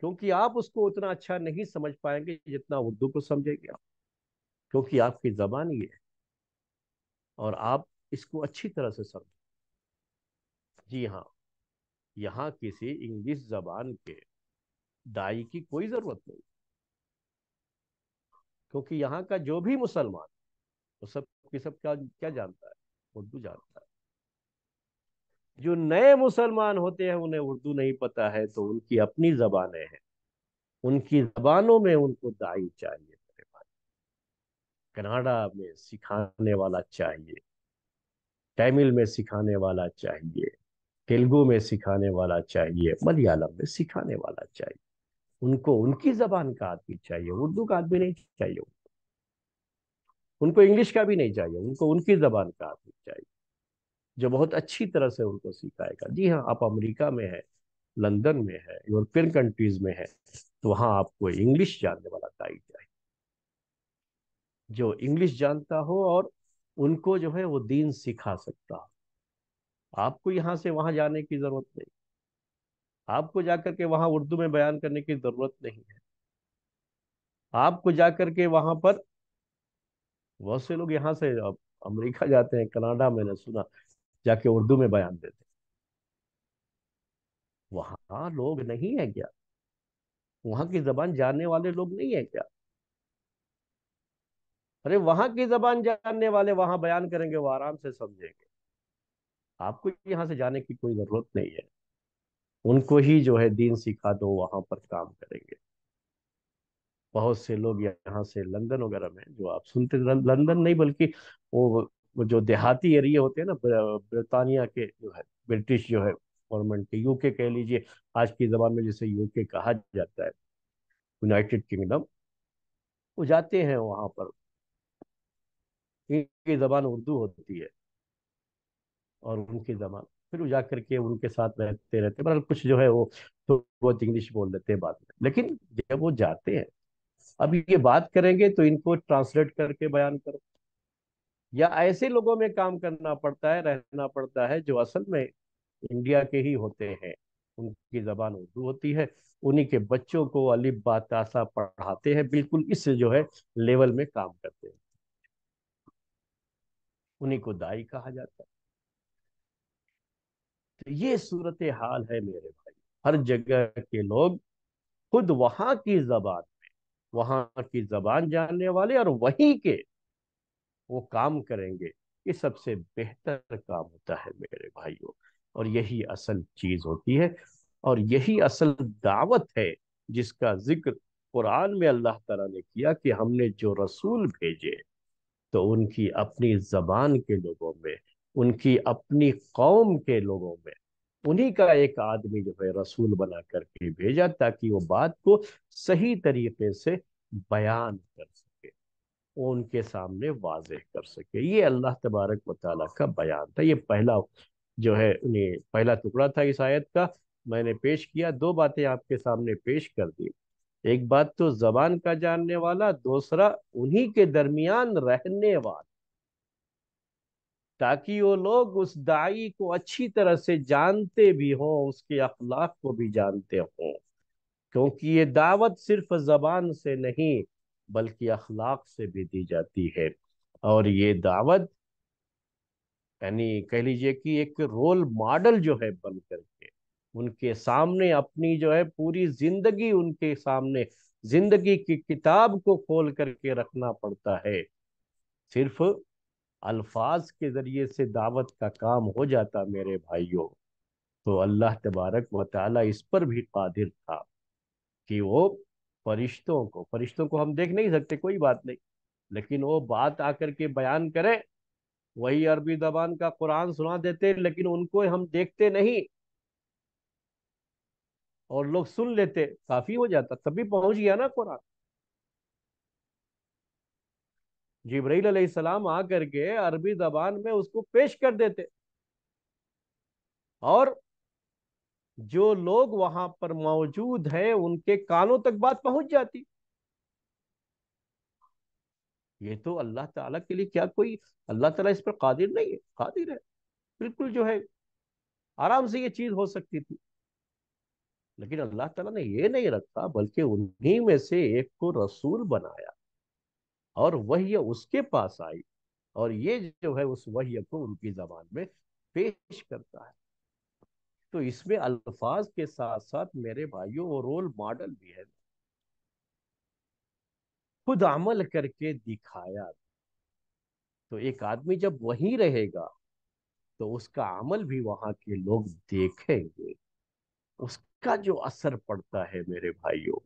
क्योंकि आप उसको उतना अच्छा नहीं समझ पाएंगे जितना उर्दू को समझेंगे आप क्योंकि आपकी जबान ये है और आप इसको अच्छी तरह से समझ जी हाँ यहाँ किसी इंग्लिश जबान के दाई की कोई जरूरत नहीं क्योंकि यहाँ का जो भी मुसलमान वो सब के सब क्या क्या जानता है उर्दू जानता है जो नए मुसलमान होते हैं उन्हें उर्दू नहीं पता है तो उनकी अपनी जबानें हैं उनकी जबानों में उनको दाई चाहिए कनाडा में सिखाने वाला चाहिए तमिल में सिखाने वाला चाहिए तेलुगु में सिखाने वाला चाहिए मलयालम में सिखाने वाला चाहिए उनको उनकी जबान का आदमी चाहिए उर्दू का आदमी नहीं चाहिए उनको इंग्लिश का भी नहीं चाहिए उनको उनकी जबान का आदमी चाहिए जो बहुत अच्छी तरह से उनको सिखाएगा जी हाँ आप अमेरिका में है लंदन में है यूरोपियन कंट्रीज में है तो वहाँ आपको इंग्लिश जानने वाला गाइड चाहिए जो इंग्लिश जानता हो और उनको जो है वो दीन सिखा सकता हो आपको यहाँ से वहां जाने की ज़रूरत नहीं आपको जाकर के वहाँ उर्दू में बयान करने की ज़रूरत नहीं है आपको जाकर के वहां पर बहुत से लोग यहाँ से अमेरिका जाते हैं कनाडा मैंने सुना जाके उर्दू में बयान देते वहाँ लोग नहीं है क्या वहाँ की जबान जानने वाले लोग नहीं है क्या अरे वहां की जबान जानने वाले वहां बयान करेंगे वो आराम से समझेंगे आपको यहाँ से जाने की कोई जरूरत नहीं है उनको ही जो है दीन सिखा दो वहां पर काम करेंगे बहुत से लोग यहाँ से लंदन वगैरह में जो आप सुनते लंदन नहीं बल्कि वो जो देहाती एरिया होते हैं ना ब्रितानिया के जो है ब्रिटिश जो है गवर्नमेंट के यूके कह लीजिए आज की जबान में जैसे यूके कहा जाता है यूनाइटेड किंगडम वो जाते हैं वहां पर उनकी जबान उर्दू होती है और उनकी जबान फिर वो जा करके उनके साथ रहते रहते मतलब कुछ जो है वो तो बहुत इंग्लिश बोल देते हैं बाद में लेकिन जब वो जाते हैं अब ये बात करेंगे तो इनको ट्रांसलेट करके बयान करो या ऐसे लोगों में काम करना पड़ता है रहना पड़ता है जो असल में इंडिया के ही होते हैं उनकी जबान उर्दू होती है उन्हीं के बच्चों को अलिब बातासा पढ़ाते हैं बिल्कुल इस जो है लेवल में काम करते हैं उन्हीं को दाई कहा जाता है तो ये सूरत हाल है मेरे भाई हर जगह के लोग खुद वहां की जबान में वहां की जबान जानने वाले और वहीं के वो काम करेंगे ये सबसे बेहतर काम होता है मेरे भाइयों और यही असल चीज होती है और यही असल दावत है जिसका जिक्र कुरान में अल्लाह तला ने किया कि हमने जो रसूल भेजे तो उनकी अपनी जबान के लोगों में उनकी अपनी कौम के लोगों में उन्हीं का एक आदमी जो है रसूल बना करके भेजा ताकि वो बात को सही तरीके से बयान कर सके उनके सामने वाज कर सके ये अल्लाह तबारक वाली का बयान था ये पहला जो है पहला टुकड़ा था इस आयत का मैंने पेश किया दो बातें आपके सामने पेश कर दी एक बात तो जबान का जानने वाला दूसरा उन्हीं के दरमियान रहने वाला ताकि वो लोग उस दाई को अच्छी तरह से जानते भी हों उसके अखलाक को भी जानते हों क्योंकि ये दावत सिर्फ जबान से नहीं बल्कि अखलाक से भी दी जाती है और ये दावत यानी कह लीजिए कि एक रोल मॉडल जो है बन करके उनके सामने अपनी जो है पूरी जिंदगी उनके सामने जिंदगी की किताब को खोल करके रखना पड़ता है सिर्फ अल्फाज के ज़रिए से दावत का काम हो जाता मेरे भाइयों तो अल्लाह तबारक व इस पर भी कादिर था कि वो फरिश्तों को फरिश्तों को हम देख नहीं सकते कोई बात नहीं लेकिन वो बात आकर के बयान करें वही अरबी जबान का कुरान सुना देते लेकिन उनको हम देखते नहीं और लोग सुन लेते काफी हो जाता तभी पहुंच गया ना कुरान जिब्राईल अलैहिस्सलाम आ करके अरबी जबान में उसको पेश कर देते और जो लोग वहां पर मौजूद हैं उनके कानों तक बात पहुंच जाती ये तो अल्लाह ताला के लिए क्या कोई अल्लाह ताला इस पर कादिर नहीं है कादिर है बिल्कुल जो है आराम से ये चीज हो सकती थी लेकिन अल्लाह ताला ने ये नहीं रखा बल्कि उन्हीं में से एक को रसूल बनाया और वही उसके पास आई और ये जो है उस वही को उनकी जबान में पेश करता है तो इसमें अल्फाज के साथ साथ मेरे भाइयों वो रोल मॉडल भी है खुद अमल करके दिखाया तो एक आदमी जब वहीं रहेगा तो उसका अमल भी वहां के लोग देखेंगे उसका का जो असर पड़ता है मेरे भाइयों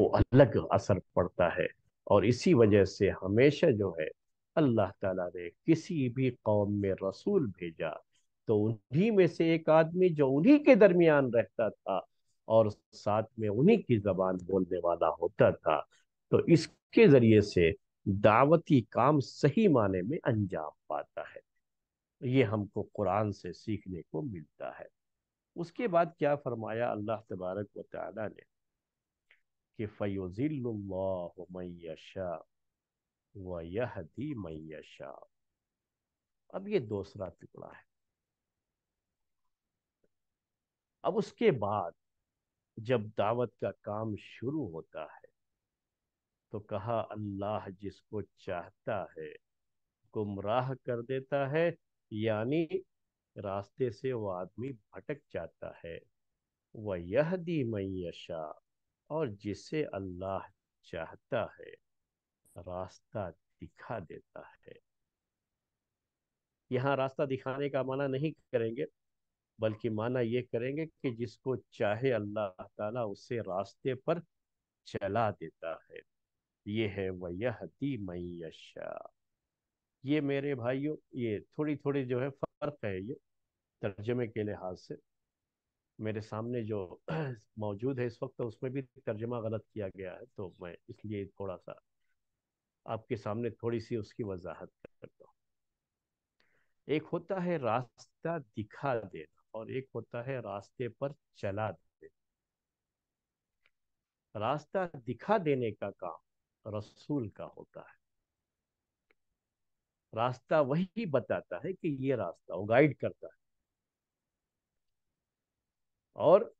वो अलग असर पड़ता है और इसी वजह से हमेशा जो है अल्लाह ताला ने किसी भी कौम में रसूल भेजा तो उन्हीं में से एक आदमी जो उन्हीं के दरमियान रहता था और साथ में उन्हीं की जबान बोलने वाला होता था तो इसके जरिए से दावती काम सही माने में अंजाम पाता है ये हमको कुरान से सीखने को मिलता है उसके बाद क्या फरमाया अल्लाह तबारक व ताला ने कि फ़योज़िल्लाशा मैशा अब ये दूसरा टुकड़ा है अब उसके बाद जब दावत का काम शुरू होता है तो कहा अल्लाह जिसको चाहता है गुमराह कर देता है यानी रास्ते से वो आदमी भटक जाता है वह यह दी मैशा और जिसे अल्लाह चाहता है रास्ता दिखा देता है यहाँ रास्ता दिखाने का माना नहीं करेंगे बल्कि माना ये करेंगे कि जिसको चाहे अल्लाह ताला उसे रास्ते पर चला देता है ये है वह दी मैशा ये मेरे भाइयों ये थोड़ी थोड़ी जो है फ़र्क है ये तर्जमे के लिहाज से मेरे सामने जो मौजूद है इस वक्त तो उसमें भी तर्जमा गलत किया गया है तो मैं इसलिए थोड़ा सा आपके सामने थोड़ी सी उसकी वजाहत करता हूँ एक होता है रास्ता दिखा देना और एक होता है रास्ते पर चला देना रास्ता दिखा देने का काम रसूल का होता है रास्ता वही बताता है कि ये रास्ता वो गाइड करता है और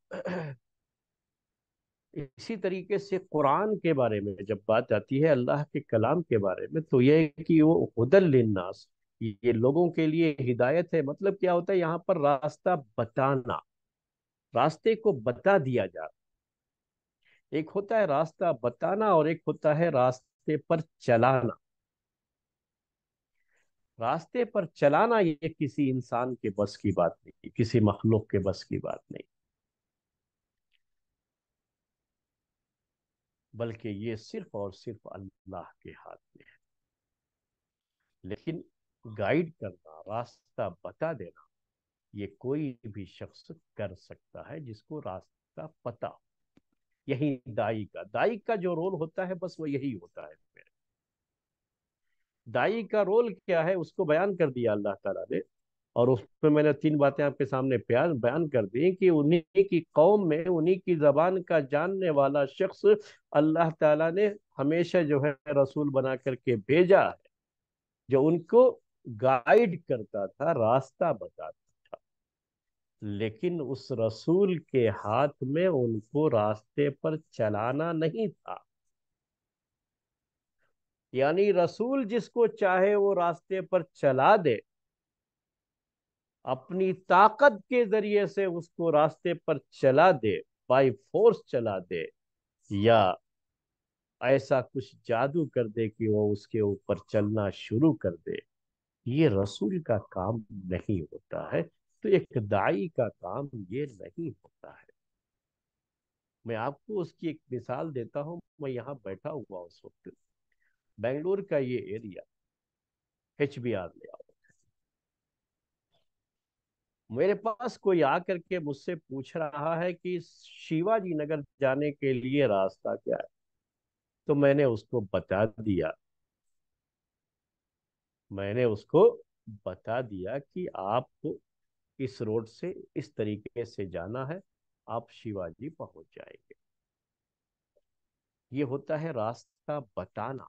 इसी तरीके से कुरान के बारे में जब बात आती है अल्लाह के कलाम के बारे में तो यह कि वो हदलनास ये लोगों के लिए हिदायत है मतलब क्या होता है यहाँ पर रास्ता बताना रास्ते को बता दिया जा एक होता है रास्ता बताना और एक होता है रास्ते पर चलाना रास्ते पर चलाना ये किसी इंसान के बस की बात नहीं किसी मखलूक के बस की बात नहीं बल्कि ये सिर्फ और सिर्फ अल्लाह के हाथ में है लेकिन गाइड करना रास्ता बता देना ये कोई भी शख्स कर सकता है जिसको रास्ता पता यही दाई का दाई का जो रोल होता है बस वो यही होता है दाई का रोल क्या है उसको बयान कर दिया अल्लाह ताला ने और उसमें मैंने तीन बातें आपके सामने प्यार बयान कर दी कि उन्हीं की कौम में उन्हीं की जबान का जानने वाला शख्स अल्लाह ताला ने हमेशा जो है रसूल बना करके भेजा है जो उनको गाइड करता था रास्ता बताता था लेकिन उस रसूल के हाथ में उनको रास्ते पर चलाना नहीं था यानी रसूल जिसको चाहे वो रास्ते पर चला दे अपनी ताकत के जरिए से उसको रास्ते पर चला दे बाय फोर्स चला दे या ऐसा कुछ जादू कर दे कि वो उसके ऊपर चलना शुरू कर दे ये रसूल का काम नहीं होता है तो एक दाई का काम ये नहीं होता है मैं आपको उसकी एक मिसाल देता हूँ मैं यहाँ बैठा हुआ उस वक्त बेंगलोर का ये एरिया एच बी आर ले आओ मेरे पास कोई आकर के मुझसे पूछ रहा है कि शिवाजी नगर जाने के लिए रास्ता क्या है तो मैंने उसको बता दिया मैंने उसको बता दिया कि आपको इस रोड से इस तरीके से जाना है आप शिवाजी पहुंच जाएंगे ये होता है रास्ता बताना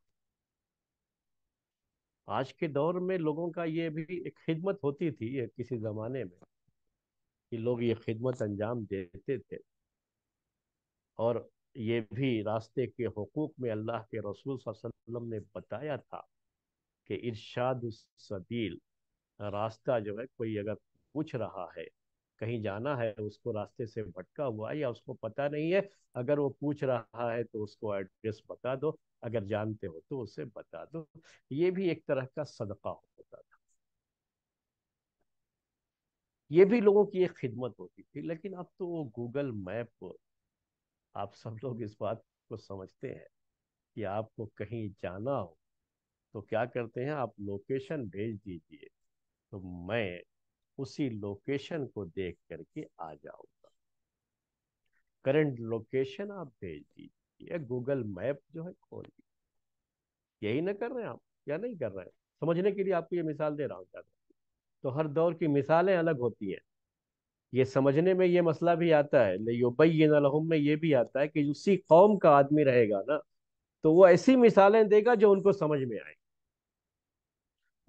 आज के दौर में लोगों का ये भी एक खिदमत होती थी ये किसी ज़माने में कि लोग ये खिदमत अंजाम देते थे और ये भी रास्ते के हकूक़ में अल्लाह के रसूल वसल्लम ने बताया था कि इरशाद सबील रास्ता जो है कोई अगर पूछ रहा है कहीं जाना है उसको रास्ते से भटका हुआ है या उसको पता नहीं है अगर वो पूछ रहा है तो उसको एड्रेस बता दो अगर जानते हो तो उसे बता दो ये भी एक तरह का सदका होता था ये भी लोगों की एक खिदमत होती थी लेकिन अब तो गूगल मैप आप सब लोग इस बात को समझते हैं कि आपको कहीं जाना हो तो क्या करते हैं आप लोकेशन भेज दीजिए तो मैं उसी लोकेशन को देख करके आ जाऊंगा करंट लोकेशन आप भेज दीजिए किया गूगल मैप जो है खोल यही ना कर रहे हैं आप या नहीं कर रहे हैं समझने के लिए आपको ये मिसाल दे रहा हूँ क्या तो हर दौर की मिसालें अलग होती हैं ये समझने में ये मसला भी आता है लेबैन लहम में ये भी आता है कि उसी कौम का आदमी रहेगा ना तो वो ऐसी मिसालें देगा जो उनको समझ में आए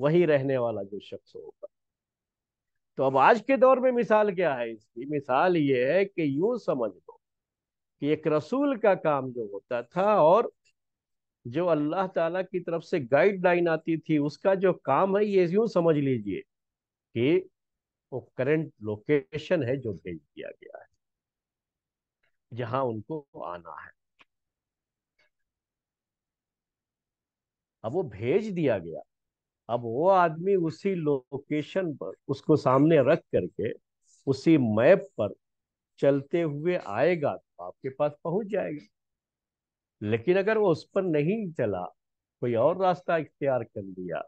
वही रहने वाला जो शख्स होगा तो अब आज के दौर में मिसाल क्या है इसकी मिसाल ये है कि यूं समझ लो कि एक रसूल का काम जो होता था और जो अल्लाह ताला की तरफ से गाइडलाइन आती थी उसका जो काम है ये यूं समझ लीजिए कि वो करंट लोकेशन है जो भेज दिया गया है जहां उनको आना है अब वो भेज दिया गया अब वो आदमी उसी लोकेशन पर उसको सामने रख करके उसी मैप पर चलते हुए आएगा तो आपके पास पहुंच जाएगा लेकिन अगर वो उस पर नहीं चला कोई और रास्ता इख्तियार कर लिया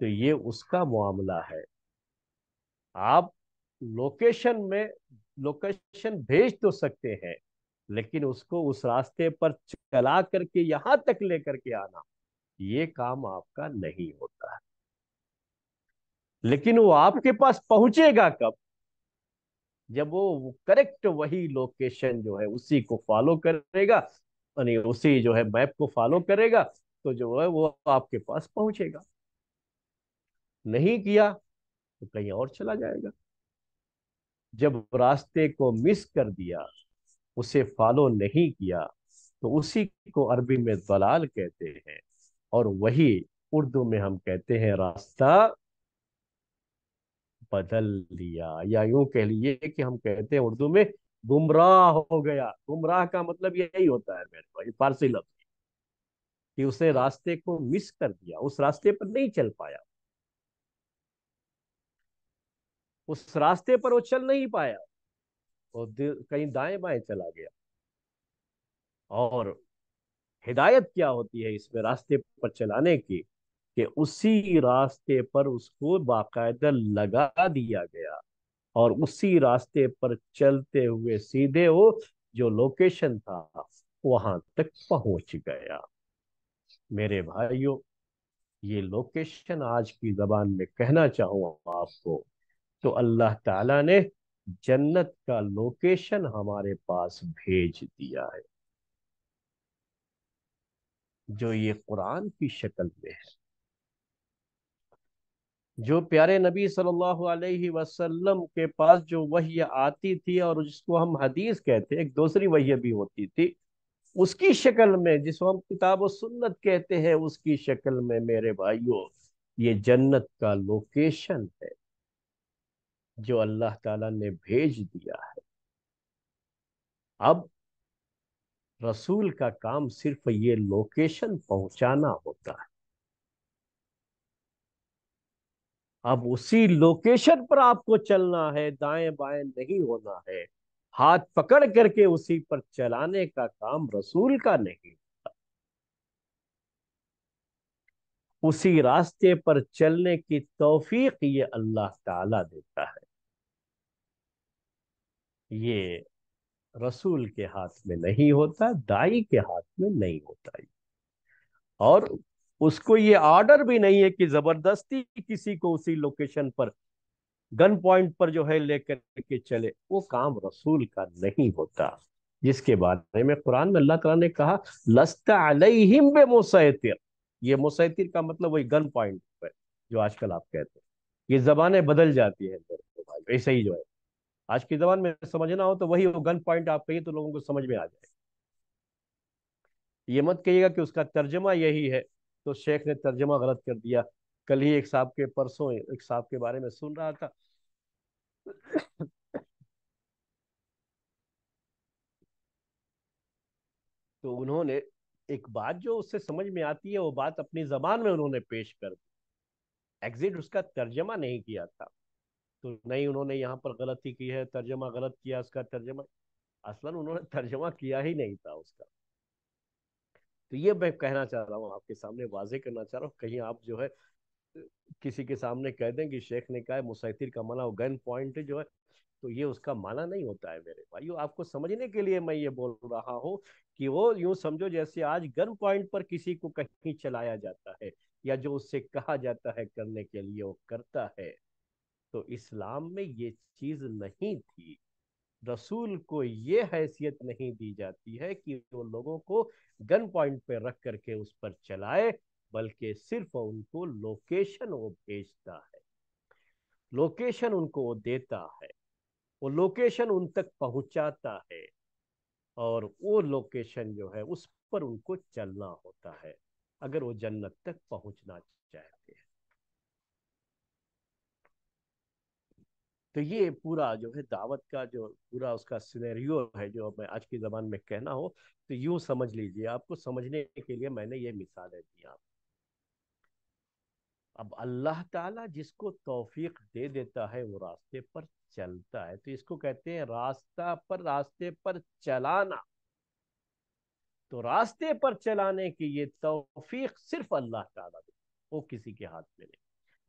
तो ये उसका मामला है आप लोकेशन में लोकेशन भेज तो सकते हैं लेकिन उसको उस रास्ते पर चला करके यहां तक लेकर के आना ये काम आपका नहीं होता है लेकिन वो आपके पास पहुंचेगा कब जब वो करेक्ट वही लोकेशन जो है उसी को फॉलो करेगा यानी उसी जो है मैप को फॉलो करेगा तो जो है वो आपके पास पहुंचेगा नहीं किया तो कहीं और चला जाएगा जब रास्ते को मिस कर दिया उसे फॉलो नहीं किया तो उसी को अरबी में दलाल कहते हैं और वही उर्दू में हम कहते हैं रास्ता बदल लिया या यूं कह लिए कि हम कहते हैं उर्दू में गुमराह हो गया गुमराह का मतलब यही होता है मेरे भाई फारसी लफ्ज कि उसने रास्ते को मिस कर दिया उस रास्ते पर नहीं चल पाया उस रास्ते पर वो चल नहीं पाया और कहीं दाएं बाएं चला गया और हिदायत क्या होती है इसमें रास्ते पर चलाने की कि उसी रास्ते पर उसको बाकायदा लगा दिया गया और उसी रास्ते पर चलते हुए सीधे वो जो लोकेशन था वहां तक पहुंच गया मेरे भाइयों ये लोकेशन आज की जबान में कहना चाहूंगा आपको तो अल्लाह ताला ने जन्नत का लोकेशन हमारे पास भेज दिया है जो ये कुरान की शक्ल में है जो प्यारे नबी सल्लल्लाहु अलैहि वसल्लम के पास जो वही आती थी और जिसको हम हदीस कहते एक दूसरी वही भी होती थी उसकी शक्ल में जिसको हम किताब सुन्नत कहते हैं उसकी शक्ल में मेरे भाइयों ये जन्नत का लोकेशन है जो अल्लाह ताला ने भेज दिया है अब रसूल का काम सिर्फ ये लोकेशन पहुंचाना होता है अब उसी लोकेशन पर आपको चलना है दाएं बाएं नहीं होना है हाथ पकड़ करके उसी पर चलाने का काम रसूल का नहीं उसी रास्ते पर चलने की तौफीक ये अल्लाह ताला देता है ये रसूल के हाथ में नहीं होता दाई के हाथ में नहीं होता ये और उसको ये ऑर्डर भी नहीं है कि जबरदस्ती किसी को उसी लोकेशन पर गन पॉइंट पर जो है लेकर के चले वो काम रसूल का नहीं होता जिसके बारे में कुरान में अल्लाह तला ने कहा लस्ता बे ये मुसैतिर का मतलब वही गन पॉइंट है जो आजकल आप कहते हैं ये जबानें बदल जाती है ऐसे ही जो है आज की जबान में समझना हो तो वही वो गन पॉइंट आप कहिए तो लोगों को समझ में आ जाए ये मत कहिएगा कि उसका तर्जमा यही है तो शेख ने तर्जमा गलत कर दिया कल ही एक साहब के परसों एक साहब के बारे में सुन रहा था तो उन्होंने एक बात जो उससे समझ में आती है वो बात अपनी जबान में उन्होंने पेश कर दी एग्जिट उसका तर्जमा नहीं किया था तो नहीं उन्होंने यहाँ पर गलती की है तर्जमा गलत किया उसका तर्जमा असल उन्होंने तर्जमा किया ही नहीं था उसका तो ये मैं कहना चाह रहा हूँ आपके सामने वाजे करना चाह रहा हूँ कहीं आप जो है किसी के सामने कह दें कि शेख ने कहा मुसैतिर का माना गन पॉइंट जो है तो ये उसका माना नहीं होता है मेरे भाई आपको समझने के लिए मैं ये बोल रहा हूँ कि वो यूं समझो जैसे आज गन पॉइंट पर किसी को कहीं चलाया जाता है या जो उससे कहा जाता है करने के लिए वो करता है तो इस्लाम में ये चीज नहीं थी रसूल को ये हैसियत नहीं दी जाती है कि वो लोगों को गन पॉइंट पे रख करके उस पर चलाए बल्कि सिर्फ उनको लोकेशन वो भेजता है लोकेशन उनको वो देता है वो लोकेशन उन तक पहुंचाता है और वो लोकेशन जो है उस पर उनको चलना होता है अगर वो जन्नत तक पहुंचना चाहे तो ये पूरा जो है दावत का जो पूरा उसका सिनेरियो है जो मैं आज के जबान में कहना हो तो यूं समझ लीजिए आपको समझने के लिए मैंने ये मिसालें दी आप अब अल्लाह ताला जिसको तौफीक दे देता है वो रास्ते पर चलता है तो इसको कहते हैं रास्ता पर रास्ते पर चलाना तो रास्ते पर चलाने की ये तौफीक सिर्फ अल्लाह ताला दे वो किसी के हाथ में नहीं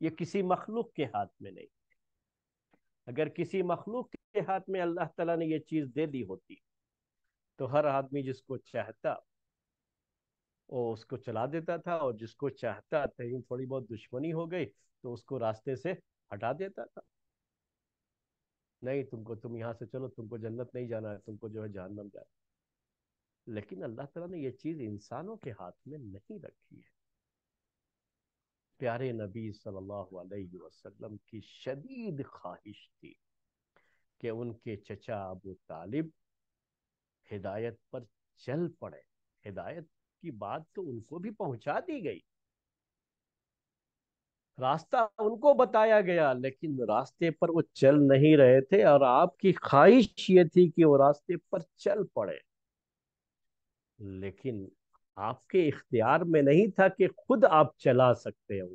ये किसी मखलूक के हाथ में नहीं अगर किसी मखलूक के हाथ में अल्लाह तला ने यह चीज दे दी होती तो हर आदमी जिसको चाहता वो उसको चला देता था और जिसको चाहता कहीं थोड़ी बहुत दुश्मनी हो गई तो उसको रास्ते से हटा देता था नहीं तुमको तुम यहाँ से चलो तुमको जन्नत नहीं जाना है तुमको जो है जहनम जाना लेकिन अल्लाह तला ने यह चीज इंसानों के हाथ में नहीं रखी है प्यारे नबी सल्लल्लाहु अलैहि वसल्लम की शदीद ख्वाहिश थी कि उनके चचा अबू तालिब हिदायत पर चल पड़े हिदायत की बात तो उनको भी पहुंचा दी गई रास्ता उनको बताया गया लेकिन रास्ते पर वो चल नहीं रहे थे और आपकी ख्वाहिश ये थी कि वो रास्ते पर चल पड़े लेकिन आपके इख्तियार में नहीं था कि खुद आप चला सकते हो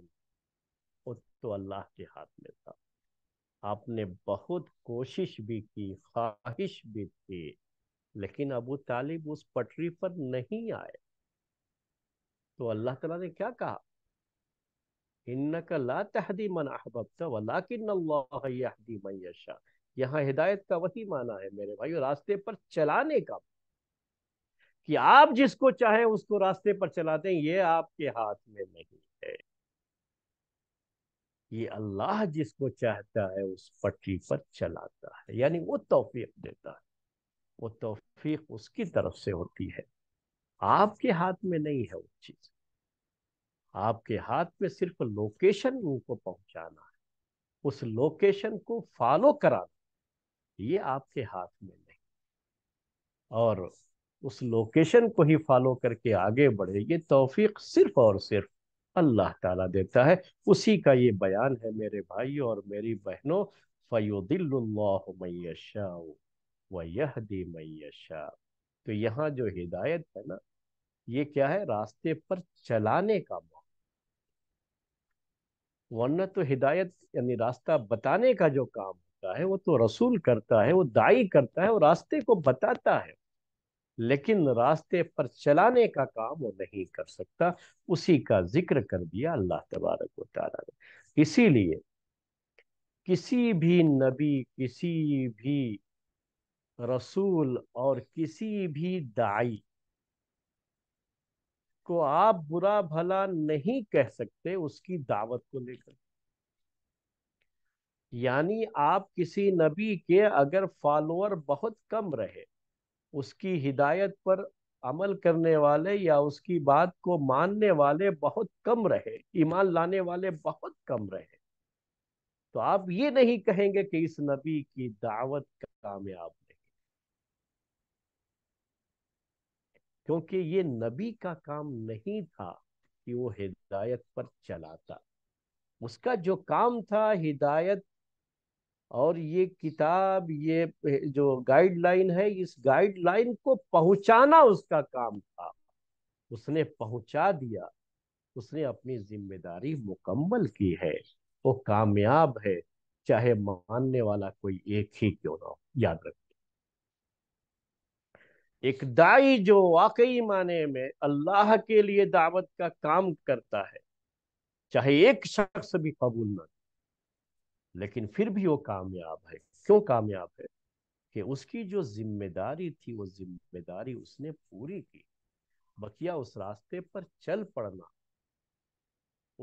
वो तो अल्लाह के हाथ में था आपने बहुत कोशिश भी की ख्वाहिश भी थी लेकिन अबू तालिब उस पटरी पर नहीं आए तो अल्लाह तला ने क्या कहा यहाँ हिदायत का वही माना है मेरे भाई रास्ते पर चलाने का कि आप जिसको चाहे उसको रास्ते पर चलाते हैं ये आपके हाथ में नहीं है ये अल्लाह जिसको चाहता है उस पटरी पर चलाता है यानी वो तोफीक देता है वो तोफीक उसकी तरफ से होती है आपके हाथ में नहीं है वो चीज आपके हाथ में सिर्फ लोकेशन उनको पहुंचाना है उस लोकेशन को फॉलो कराना ये आपके हाथ में नहीं और उस लोकेशन को ही फॉलो करके आगे बढ़े ये तोफीक सिर्फ और सिर्फ अल्लाह ताला देता है उसी का ये बयान है मेरे भाई और मेरी बहनों फ़युदिल्लाशा मैशा तो यहाँ जो हिदायत है ना ये क्या है रास्ते पर चलाने का मौका वरना तो हिदायत यानी रास्ता बताने का जो काम होता है वो तो रसूल करता है वो दाई करता है वो रास्ते को बताता है लेकिन रास्ते पर चलाने का काम वो नहीं कर सकता उसी का जिक्र कर दिया अल्लाह तबारक ने इसीलिए किसी भी नबी किसी भी रसूल और किसी भी दाई को आप बुरा भला नहीं कह सकते उसकी दावत को लेकर यानी आप किसी नबी के अगर फॉलोअर बहुत कम रहे उसकी हिदायत पर अमल करने वाले या उसकी बात को मानने वाले बहुत कम रहे ईमान लाने वाले बहुत कम रहे तो आप ये नहीं कहेंगे कि इस नबी की दावत कामयाब नहीं क्योंकि ये नबी का काम नहीं था कि वो हिदायत पर चलाता उसका जो काम था हिदायत और ये किताब ये जो गाइडलाइन है इस गाइडलाइन को पहुंचाना उसका काम था उसने पहुंचा दिया उसने अपनी जिम्मेदारी मुकम्मल की है वो कामयाब है चाहे मानने वाला कोई एक ही क्यों ना हो याद रखिए एक दाई जो वाकई माने में अल्लाह के लिए दावत का काम करता है चाहे एक शख्स भी कबूल ना लेकिन फिर भी वो कामयाब है क्यों कामयाब है कि उसकी जो जिम्मेदारी थी वो जिम्मेदारी उसने पूरी की बकिया उस रास्ते पर चल पड़ना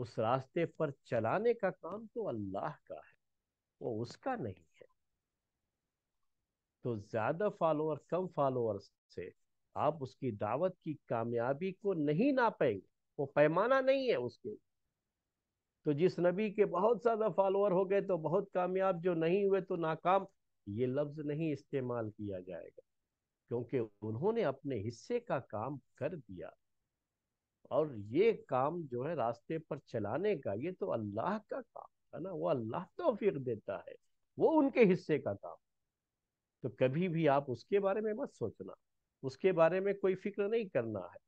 उस रास्ते पर चलाने का काम तो अल्लाह का है वो उसका नहीं है तो ज्यादा फॉलोअर कम फॉलोअर से आप उसकी दावत की कामयाबी को नहीं ना पाएंगे वो पैमाना नहीं है उसके लिए तो जिस नबी के बहुत ज्यादा फॉलोअर हो गए तो बहुत कामयाब जो नहीं हुए तो नाकाम ये लफ्ज नहीं इस्तेमाल किया जाएगा क्योंकि उन्होंने अपने हिस्से का काम कर दिया और ये काम जो है रास्ते पर चलाने का ये तो अल्लाह का काम है ना वो अल्लाह तो फिर देता है वो उनके हिस्से का काम तो कभी भी आप उसके बारे में मत सोचना उसके बारे में कोई फिक्र नहीं करना है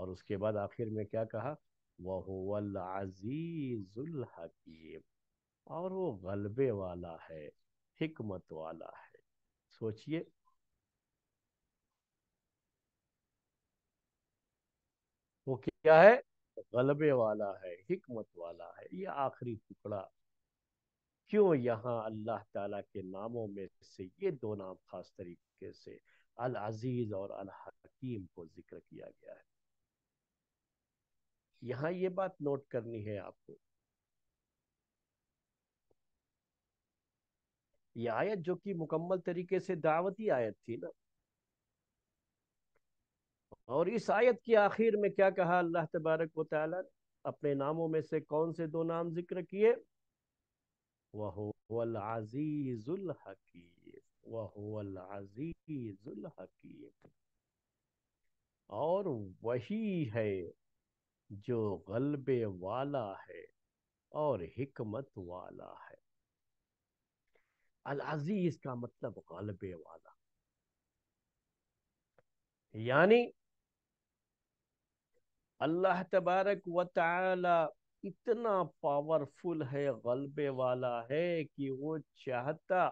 और उसके बाद आखिर में क्या कहा वहुवल अजीज़ुल हकीम और वो गलबे वाला है हिकमत वाला है सोचिए वो क्या है गलबे वाला है हिकमत वाला है ये आखिरी टुकड़ा क्यों यहाँ अल्लाह ताला के नामों में से ये दो नाम खास तरीके से अल अजीज और अल हकीम को जिक्र किया गया है यहां ये बात नोट करनी है आपको ये आयत जो कि मुकम्मल तरीके से दावती आयत थी ना और इस आयत के आखिर में क्या कहा अल्लाह तबारक ने अपने नामों में से कौन से दो नाम जिक्र किए वह अजीजुल हकीम वह और वही है जो गलबे वाला है और हिकमत वाला है अल अजीज का मतलब गलबे वाला यानी अल्लाह तबारक व इतना पावरफुल है गलबे वाला है कि वो चाहता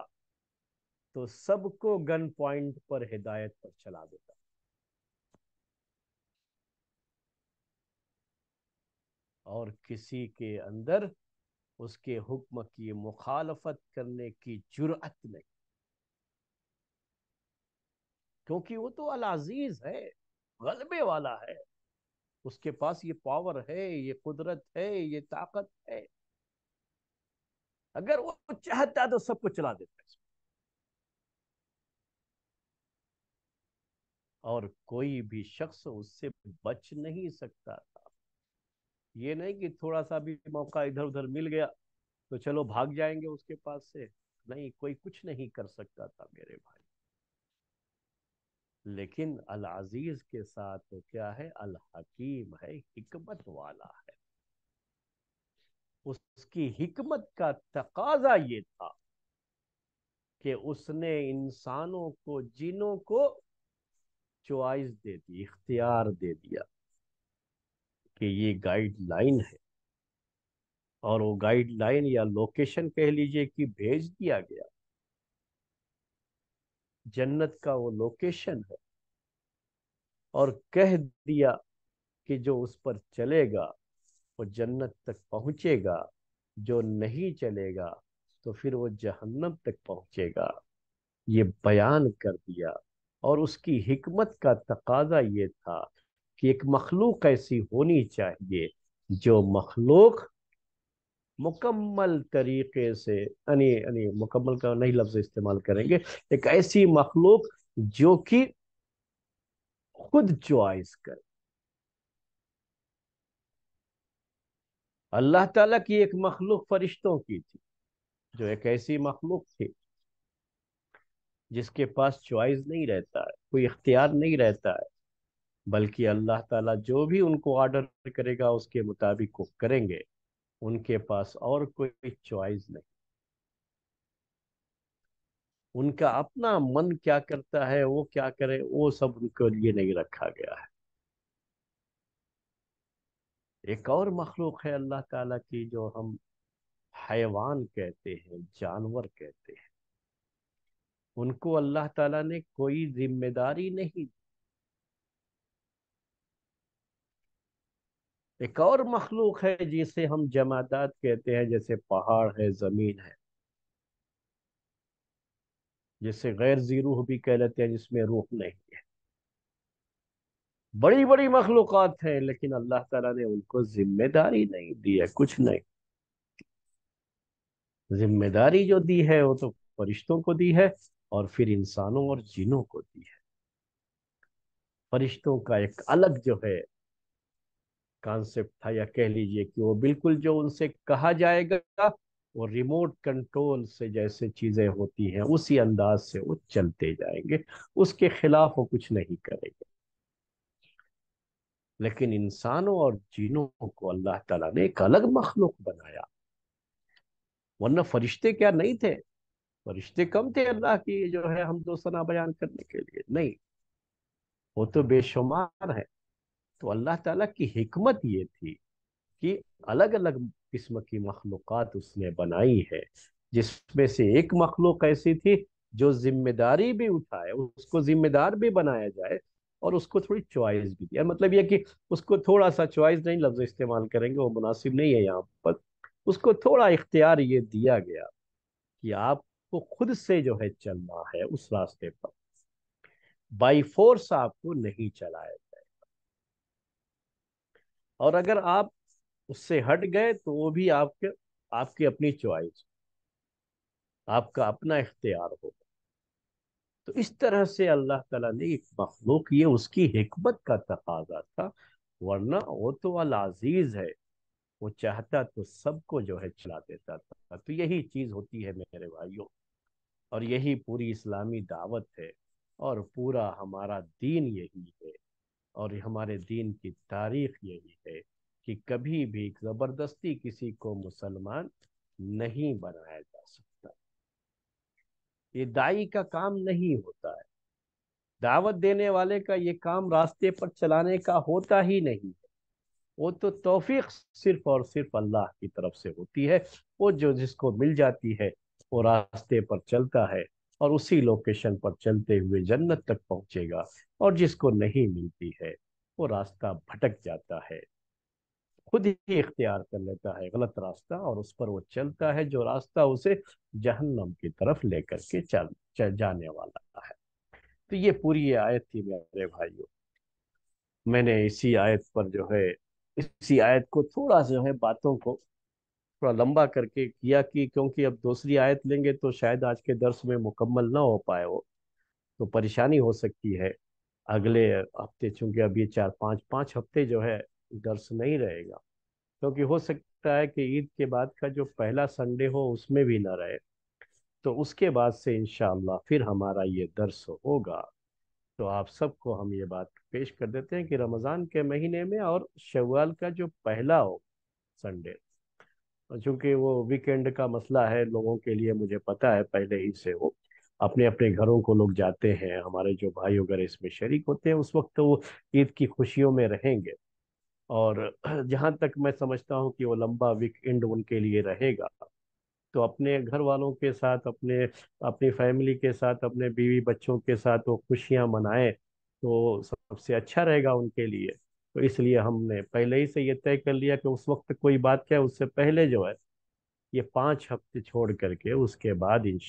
तो सबको गन पॉइंट पर हिदायत पर चला देता और किसी के अंदर उसके हुक्म की मुखालफत करने की जुरात नहीं क्योंकि वो तो अलाजीज है गलबे वाला है उसके पास ये पावर है ये कुदरत है ये ताकत है अगर वो चाहता तो सबको चला देता है और कोई भी शख्स उससे बच नहीं सकता ये नहीं कि थोड़ा सा भी मौका इधर उधर मिल गया तो चलो भाग जाएंगे उसके पास से नहीं कोई कुछ नहीं कर सकता था मेरे भाई लेकिन अल अजीज के साथ तो क्या है अल हकीम है हिकमत वाला है उसकी हिकमत का तकाजा ये था कि उसने इंसानों को जिनों को चॉइस दे दी इख्तियार दे दिया कि ये गाइडलाइन है और वो गाइडलाइन या लोकेशन कह लीजिए कि भेज दिया गया जन्नत का वो लोकेशन है और कह दिया कि जो उस पर चलेगा वो जन्नत तक पहुंचेगा जो नहीं चलेगा तो फिर वो जहन्नम तक पहुंचेगा ये बयान कर दिया और उसकी हिकमत का तकाजा ये था कि एक मखलूक ऐसी होनी चाहिए जो मखलूक मुकम्मल तरीके से यानी यानी मुकम्मल का नहीं लफ्ज़ इस्तेमाल करेंगे एक ऐसी मखलूक जो कि खुद चॉइस करे अल्लाह ताला की एक मखलूक फरिश्तों की थी जो एक ऐसी मखलूक थी जिसके पास चॉइस नहीं रहता है कोई इख्तियार नहीं रहता है बल्कि अल्लाह ताला जो भी उनको ऑर्डर करेगा उसके मुताबिक वो करेंगे उनके पास और कोई चॉइस नहीं उनका अपना मन क्या करता है वो क्या करे वो सब उनके लिए नहीं रखा गया है एक और मखलूक है अल्लाह ताला की जो हम हैवान कहते हैं जानवर कहते हैं उनको अल्लाह ताला ने कोई जिम्मेदारी नहीं एक और मखलूक है जिसे हम जमादात कहते हैं जैसे पहाड़ है ज़मीन है जिसे गैर जीरूह भी कह लेते हैं जिसमें रूह नहीं है बड़ी बड़ी मखलूक है लेकिन अल्लाह तला ने उनको जिम्मेदारी नहीं दी है कुछ नहीं जिम्मेदारी जो दी है वो तो फरिश्तों को दी है और फिर इंसानों और जिनों को दी है फरिश्तों का एक अलग जो है कॉन्सेप्ट था या कह लीजिए कि वो बिल्कुल जो उनसे कहा जाएगा वो रिमोट कंट्रोल से जैसे चीज़ें होती हैं उसी अंदाज से वो चलते जाएंगे उसके खिलाफ वो कुछ नहीं करेंगे लेकिन इंसानों और जीनों को अल्लाह ताला ने एक अलग मखलूक बनाया वरना फरिश्ते क्या नहीं थे फरिश्ते कम थे अल्लाह की जो है हम दो सना बयान करने के लिए नहीं वो तो बेशुमार है तो अल्लाह ताला की हिकमत ये थी कि अलग अलग किस्म की मखलूक़ात उसने बनाई है जिसमें से एक मखलूक ऐसी थी जो जिम्मेदारी भी उठाए उसको जिम्मेदार भी बनाया जाए और उसको थोड़ी चॉइस भी दिया मतलब यह कि उसको थोड़ा सा चॉइस नहीं लफ्ज़ इस्तेमाल करेंगे वो मुनासिब नहीं है यहाँ पर उसको थोड़ा इख्तियार ये दिया गया कि आपको खुद से जो है चलना है उस रास्ते पर बाई फोर्स आपको नहीं चलाया और अगर आप उससे हट गए तो वो भी आपके आपकी अपनी चॉइस आपका अपना इख्तियार होगा तो इस तरह से अल्लाह तला ने एक मखलूक ये उसकी हमत का तकाजा था वरना वो तो अल अजीज है वो चाहता तो सबको जो है चला देता था तो यही चीज़ होती है मेरे भाइयों और यही पूरी इस्लामी दावत है और पूरा हमारा दीन यही है और हमारे दीन की तारीख यही है कि कभी भी जबरदस्ती किसी को मुसलमान नहीं बनाया जा सकता ये दाई का काम नहीं होता है दावत देने वाले का ये काम रास्ते पर चलाने का होता ही नहीं है वो तो तोफीक सिर्फ और सिर्फ अल्लाह की तरफ से होती है वो जो जिसको मिल जाती है वो रास्ते पर चलता है और उसी लोकेशन पर चलते हुए जन्नत तक पहुंचेगा और जिसको नहीं मिलती है वो रास्ता भटक जाता है खुद ही इख्तियार कर लेता है गलत रास्ता और उस पर वो चलता है जो रास्ता उसे जहन्नम की तरफ लेकर के चल, जाने वाला है तो ये पूरी आयत थी मेरे भाइयों मैंने इसी आयत पर जो है इसी आयत को थोड़ा सा जो है बातों को थोड़ा लंबा करके किया कि क्योंकि अब दूसरी आयत लेंगे तो शायद आज के दर्श में मुकम्मल ना हो पाए हो तो परेशानी हो सकती है अगले हफ्ते चूंकि अब ये चार पाँच पाँच हफ्ते जो है दर्स नहीं रहेगा क्योंकि हो सकता है कि ईद के बाद का जो पहला संडे हो उसमें भी ना रहे तो उसके बाद से इन फिर हमारा ये दर्स होगा तो आप सबको हम ये बात पेश कर देते हैं कि रमज़ान के महीने में और शवाल का जो पहला हो संडे चूंकि वो वीकेंड का मसला है लोगों के लिए मुझे पता है पहले ही से वो अपने अपने घरों को लोग जाते हैं हमारे जो भाई वगैरह इसमें शरीक होते हैं उस वक्त तो वो ईद की खुशियों में रहेंगे और जहाँ तक मैं समझता हूँ कि वो लंबा वीकेंड उनके लिए रहेगा तो अपने घर वालों के साथ अपने अपनी फैमिली के साथ अपने बीवी बच्चों के साथ वो खुशियाँ मनाएं तो सबसे अच्छा रहेगा उनके लिए तो इसलिए हमने पहले ही से ये तय कर लिया कि उस वक्त कोई बात क्या है उससे पहले जो है ये पाँच हफ्ते छोड़ करके उसके बाद इन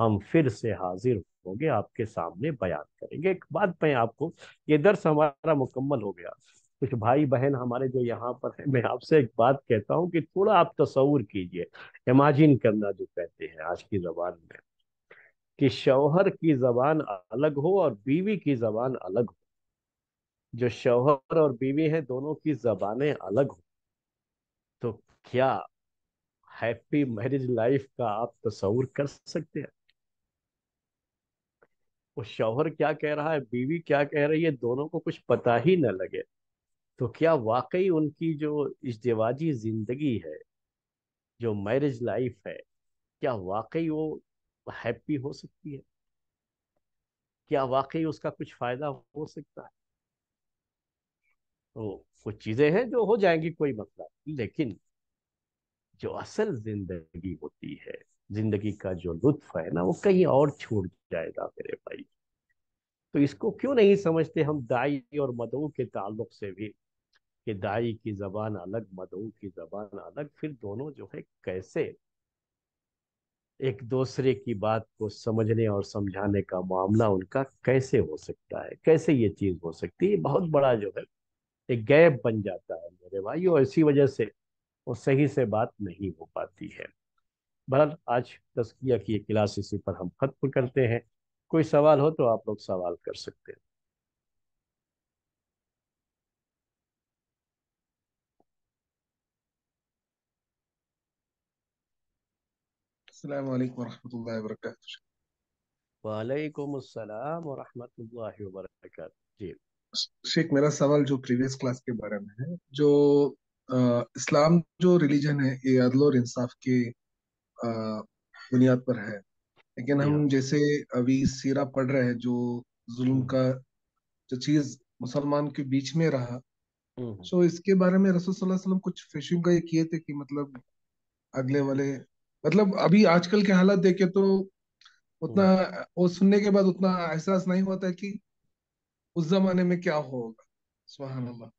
हम फिर से हाजिर होंगे आपके सामने बयान करेंगे एक बात मैं आपको ये दर्श हमारा मुकम्मल हो गया कुछ भाई बहन हमारे जो यहाँ पर है मैं आपसे एक बात कहता हूँ कि थोड़ा आप तस्वूर कीजिए इमेजिन करना जो कहते हैं आज की जबान में कि शौहर की जबान अलग हो और बीवी की जबान अलग हो जो शौहर और बीवी है दोनों की जबानें अलग हो तो क्या हैप्पी मैरिज लाइफ का आप तस्वूर कर सकते हैं वो शौहर क्या कह रहा है बीवी क्या कह रही है दोनों को कुछ पता ही ना लगे तो क्या वाकई उनकी जो इजवाजी जिंदगी है जो मैरिज लाइफ है क्या वाकई वो हैप्पी हो सकती है क्या वाकई उसका कुछ फायदा हो सकता है तो कुछ चीजें हैं जो हो जाएंगी कोई मसला लेकिन जो असल जिंदगी होती है जिंदगी का जो लुत्फ है ना वो कहीं और छोड़ जाएगा मेरे भाई तो इसको क्यों नहीं समझते हम दाई और मदऊ के ताल्लुक से भी कि दाई की जबान अलग मदऊ की जबान अलग फिर दोनों जो है कैसे एक दूसरे की बात को समझने और समझाने का मामला उनका कैसे हो सकता है कैसे ये चीज हो सकती है बहुत बड़ा जो है एक गैप बन जाता है मेरे भाई और इसी वजह से वो सही से बात नहीं हो पाती है बहर आज तस्किया की क्लास इसी पर हम खत्म करते हैं कोई सवाल हो तो आप लोग सवाल कर सकते हैं वालेकुम अस्सलाम वरहमतुल्लाहि वबरकातुहू जी
शेख मेरा सवाल जो प्रीवियस क्लास के बारे में है जो आ, इस्लाम जो रिलीजन है ये अदल और इंसाफ के बुनियाद पर है लेकिन हम जैसे अभी सीरा पढ़ रहे हैं जो जुल्म का जो चीज मुसलमान के बीच में रहा सो हम्म। तो इसके बारे में रसूल वसल्लम कुछ फिशिंग का ये किए थे कि मतलब अगले वाले मतलब अभी आजकल के हालात देखे तो उतना हम्म। वो सुनने के बाद उतना एहसास नहीं होता है कि उस जमाने में क्या होगा सुबहान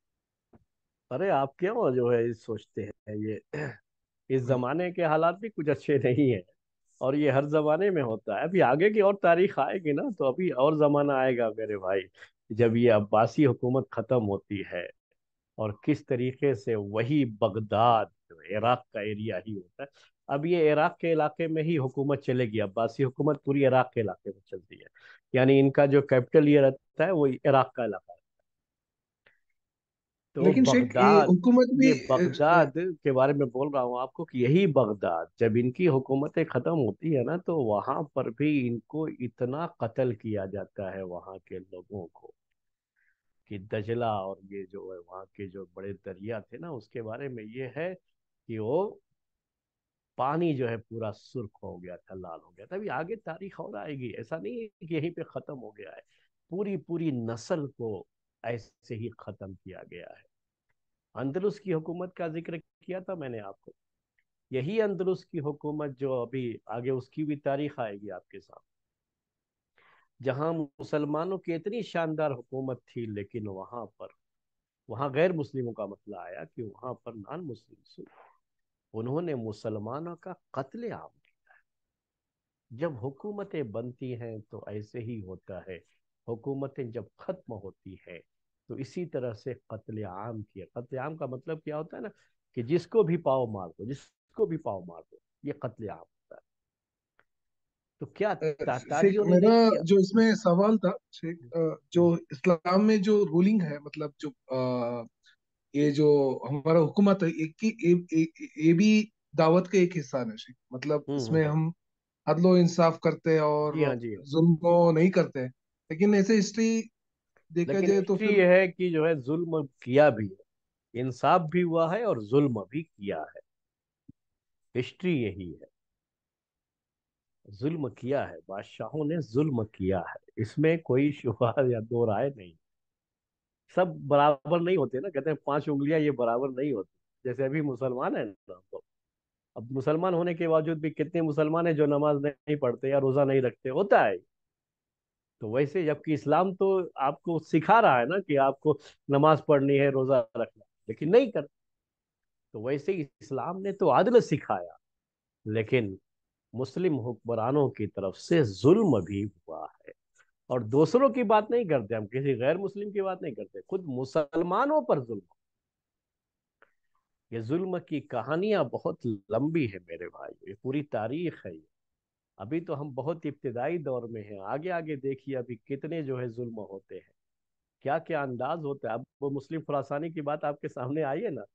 अरे आप क्यों जो है सोचते हैं ये इस जमाने के हालात भी कुछ अच्छे नहीं है और ये हर जमाने में होता है अभी आगे की और तारीख आएगी ना तो अभी और जमाना आएगा मेरे भाई जब ये अब्बासी हुकूमत ख़त्म होती है और किस तरीके से वही बगदाद इराक का एरिया ही होता है अब ये इराक के इलाके में ही हुकूमत चलेगी अब्बासी हुकूमत पूरी इराक के इलाके में चलती है यानी इनका जो कैपिटल ये रहता है वो इराक का इलाका है तो बगदाद भी बगदाद के बारे में बोल रहा हूँ आपको कि यही बगदाद जब इनकी हुकूमतें खत्म होती है ना तो वहां पर भी इनको इतना कत्ल किया जाता है वहां के लोगों को कि दजला और ये जो है वहाँ के जो बड़े दरिया थे ना उसके बारे में ये है कि वो पानी जो है पूरा सुर्ख हो गया था लाल हो गया था अभी आगे तारीख और आएगी ऐसा नहीं है कि यहीं पे ख़त्म हो गया है पूरी पूरी नस्ल को ऐसे ही ख़त्म किया गया है अंदरुस की हुकूमत का जिक्र किया था मैंने आपको यही अंदरुस की हुकूमत जो अभी आगे उसकी भी तारीख आएगी आपके सामने जहां मुसलमानों की इतनी शानदार हुकूमत थी लेकिन वहां पर वहां गैर मुस्लिमों का मसला आया कि वहां पर नॉन मुस्लिम उन्होंने मुसलमानों का कत्ल आम किया है जब हुकूमतें बनती हैं तो ऐसे ही होता है हुकूमतें जब खत्म होती हैं तो इसी तरह से कत्ल आम किया कत्ल आम का मतलब क्या होता है ना कि जिसको भी पाओ मार दो जिसको भी पाओ मार दो ये कत्ल आम होता है तो क्या तातारियों ने मेरा
जो इसमें सवाल था जो इस्लाम में जो रूलिंग है मतलब जो ये जो हमारा हुकूमत है एक ये भी दावत का एक हिस्सा नशे मतलब हम्म, इसमें हम्म। हम अदलो इंसाफ करते हैं और हाँ, हाँ। जुल्म नहीं करते लेकिन ऐसे हिस्ट्री देखा जाए तो फिर
है कि जो है जुल्म किया भी है इंसाफ भी हुआ है और जुल्म भी किया है हिस्ट्री यही है जुल्म किया है बादशाहों ने जुल्म किया है इसमें कोई शुभ या दो राय नहीं सब बराबर नहीं होते ना कहते हैं पांच उंगलियां ये बराबर नहीं होती जैसे अभी मुसलमान है ना तो अब मुसलमान होने के बावजूद भी कितने मुसलमान हैं जो नमाज नहीं पढ़ते या रोजा नहीं रखते होता है तो वैसे जबकि इस्लाम तो आपको सिखा रहा है ना कि आपको नमाज पढ़नी है रोजा रखना लेकिन नहीं कर तो वैसे इस्लाम ने तो आदल सिखाया लेकिन मुस्लिम हुक्मरानों की तरफ से जुल्म भी हुआ है और दूसरों की बात नहीं करते हम किसी गैर मुस्लिम की बात नहीं करते खुद मुसलमानों पर जुल्म ये जुल्म की कहानियां बहुत लंबी है मेरे भाई ये पूरी तारीख है ये अभी तो हम बहुत इब्तदाई दौर में हैं आगे आगे देखिए अभी कितने जो है जुल्म होते हैं क्या क्या अंदाज होता है अब वो मुस्लिम खुरासानी की बात आपके सामने आई है ना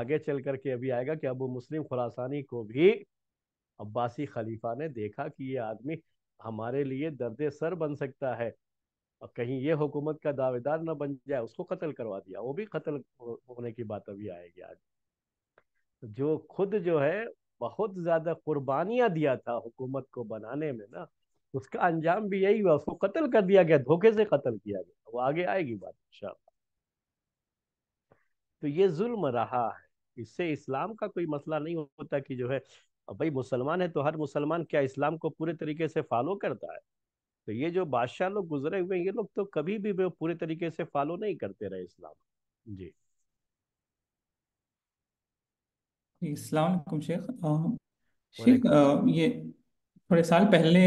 आगे चल करके अभी आएगा कि अब वो मुस्लिम खुरासानी को भी अब्बासी खलीफा ने देखा कि ये आदमी हमारे लिए दर्द सर बन सकता है और कहीं ये हुकूमत का दावेदार ना बन जाए उसको कत्ल करवा दिया वो भी कत्ल होने की बात अभी आएगी आज जो खुद जो है बहुत ज्यादा कुर्बानियां दिया था हुकूमत को बनाने में ना उसका अंजाम भी यही हुआ उसको कत्ल कर दिया गया धोखे से कत्ल किया गया वो आगे आएगी बात इंशाल्लाह तो ये जुल्म रहा है इससे इस्लाम का कोई मसला नहीं होता कि जो है और भाई मुसलमान है तो हर मुसलमान क्या इस्लाम को पूरे तरीके से फॉलो करता है तो ये जो बादशाह लोग गुजरे हुए ये लोग तो कभी भी पूरे तरीके से फॉलो नहीं करते रहे इस्लाम जी इस्लाम शेख शेख ये थोड़े साल पहले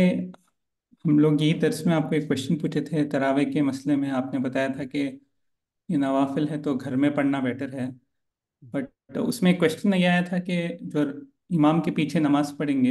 हम लोग यही दर्स में आपको एक क्वेश्चन पूछे थे तरावे के मसले में आपने बताया था कि ये नवाफिल है तो घर में पढ़ना बेटर है बट हम्म। उसमें क्वेश्चन नहीं आया था कि जो इमाम के पीछे नमाज पढ़ेंगे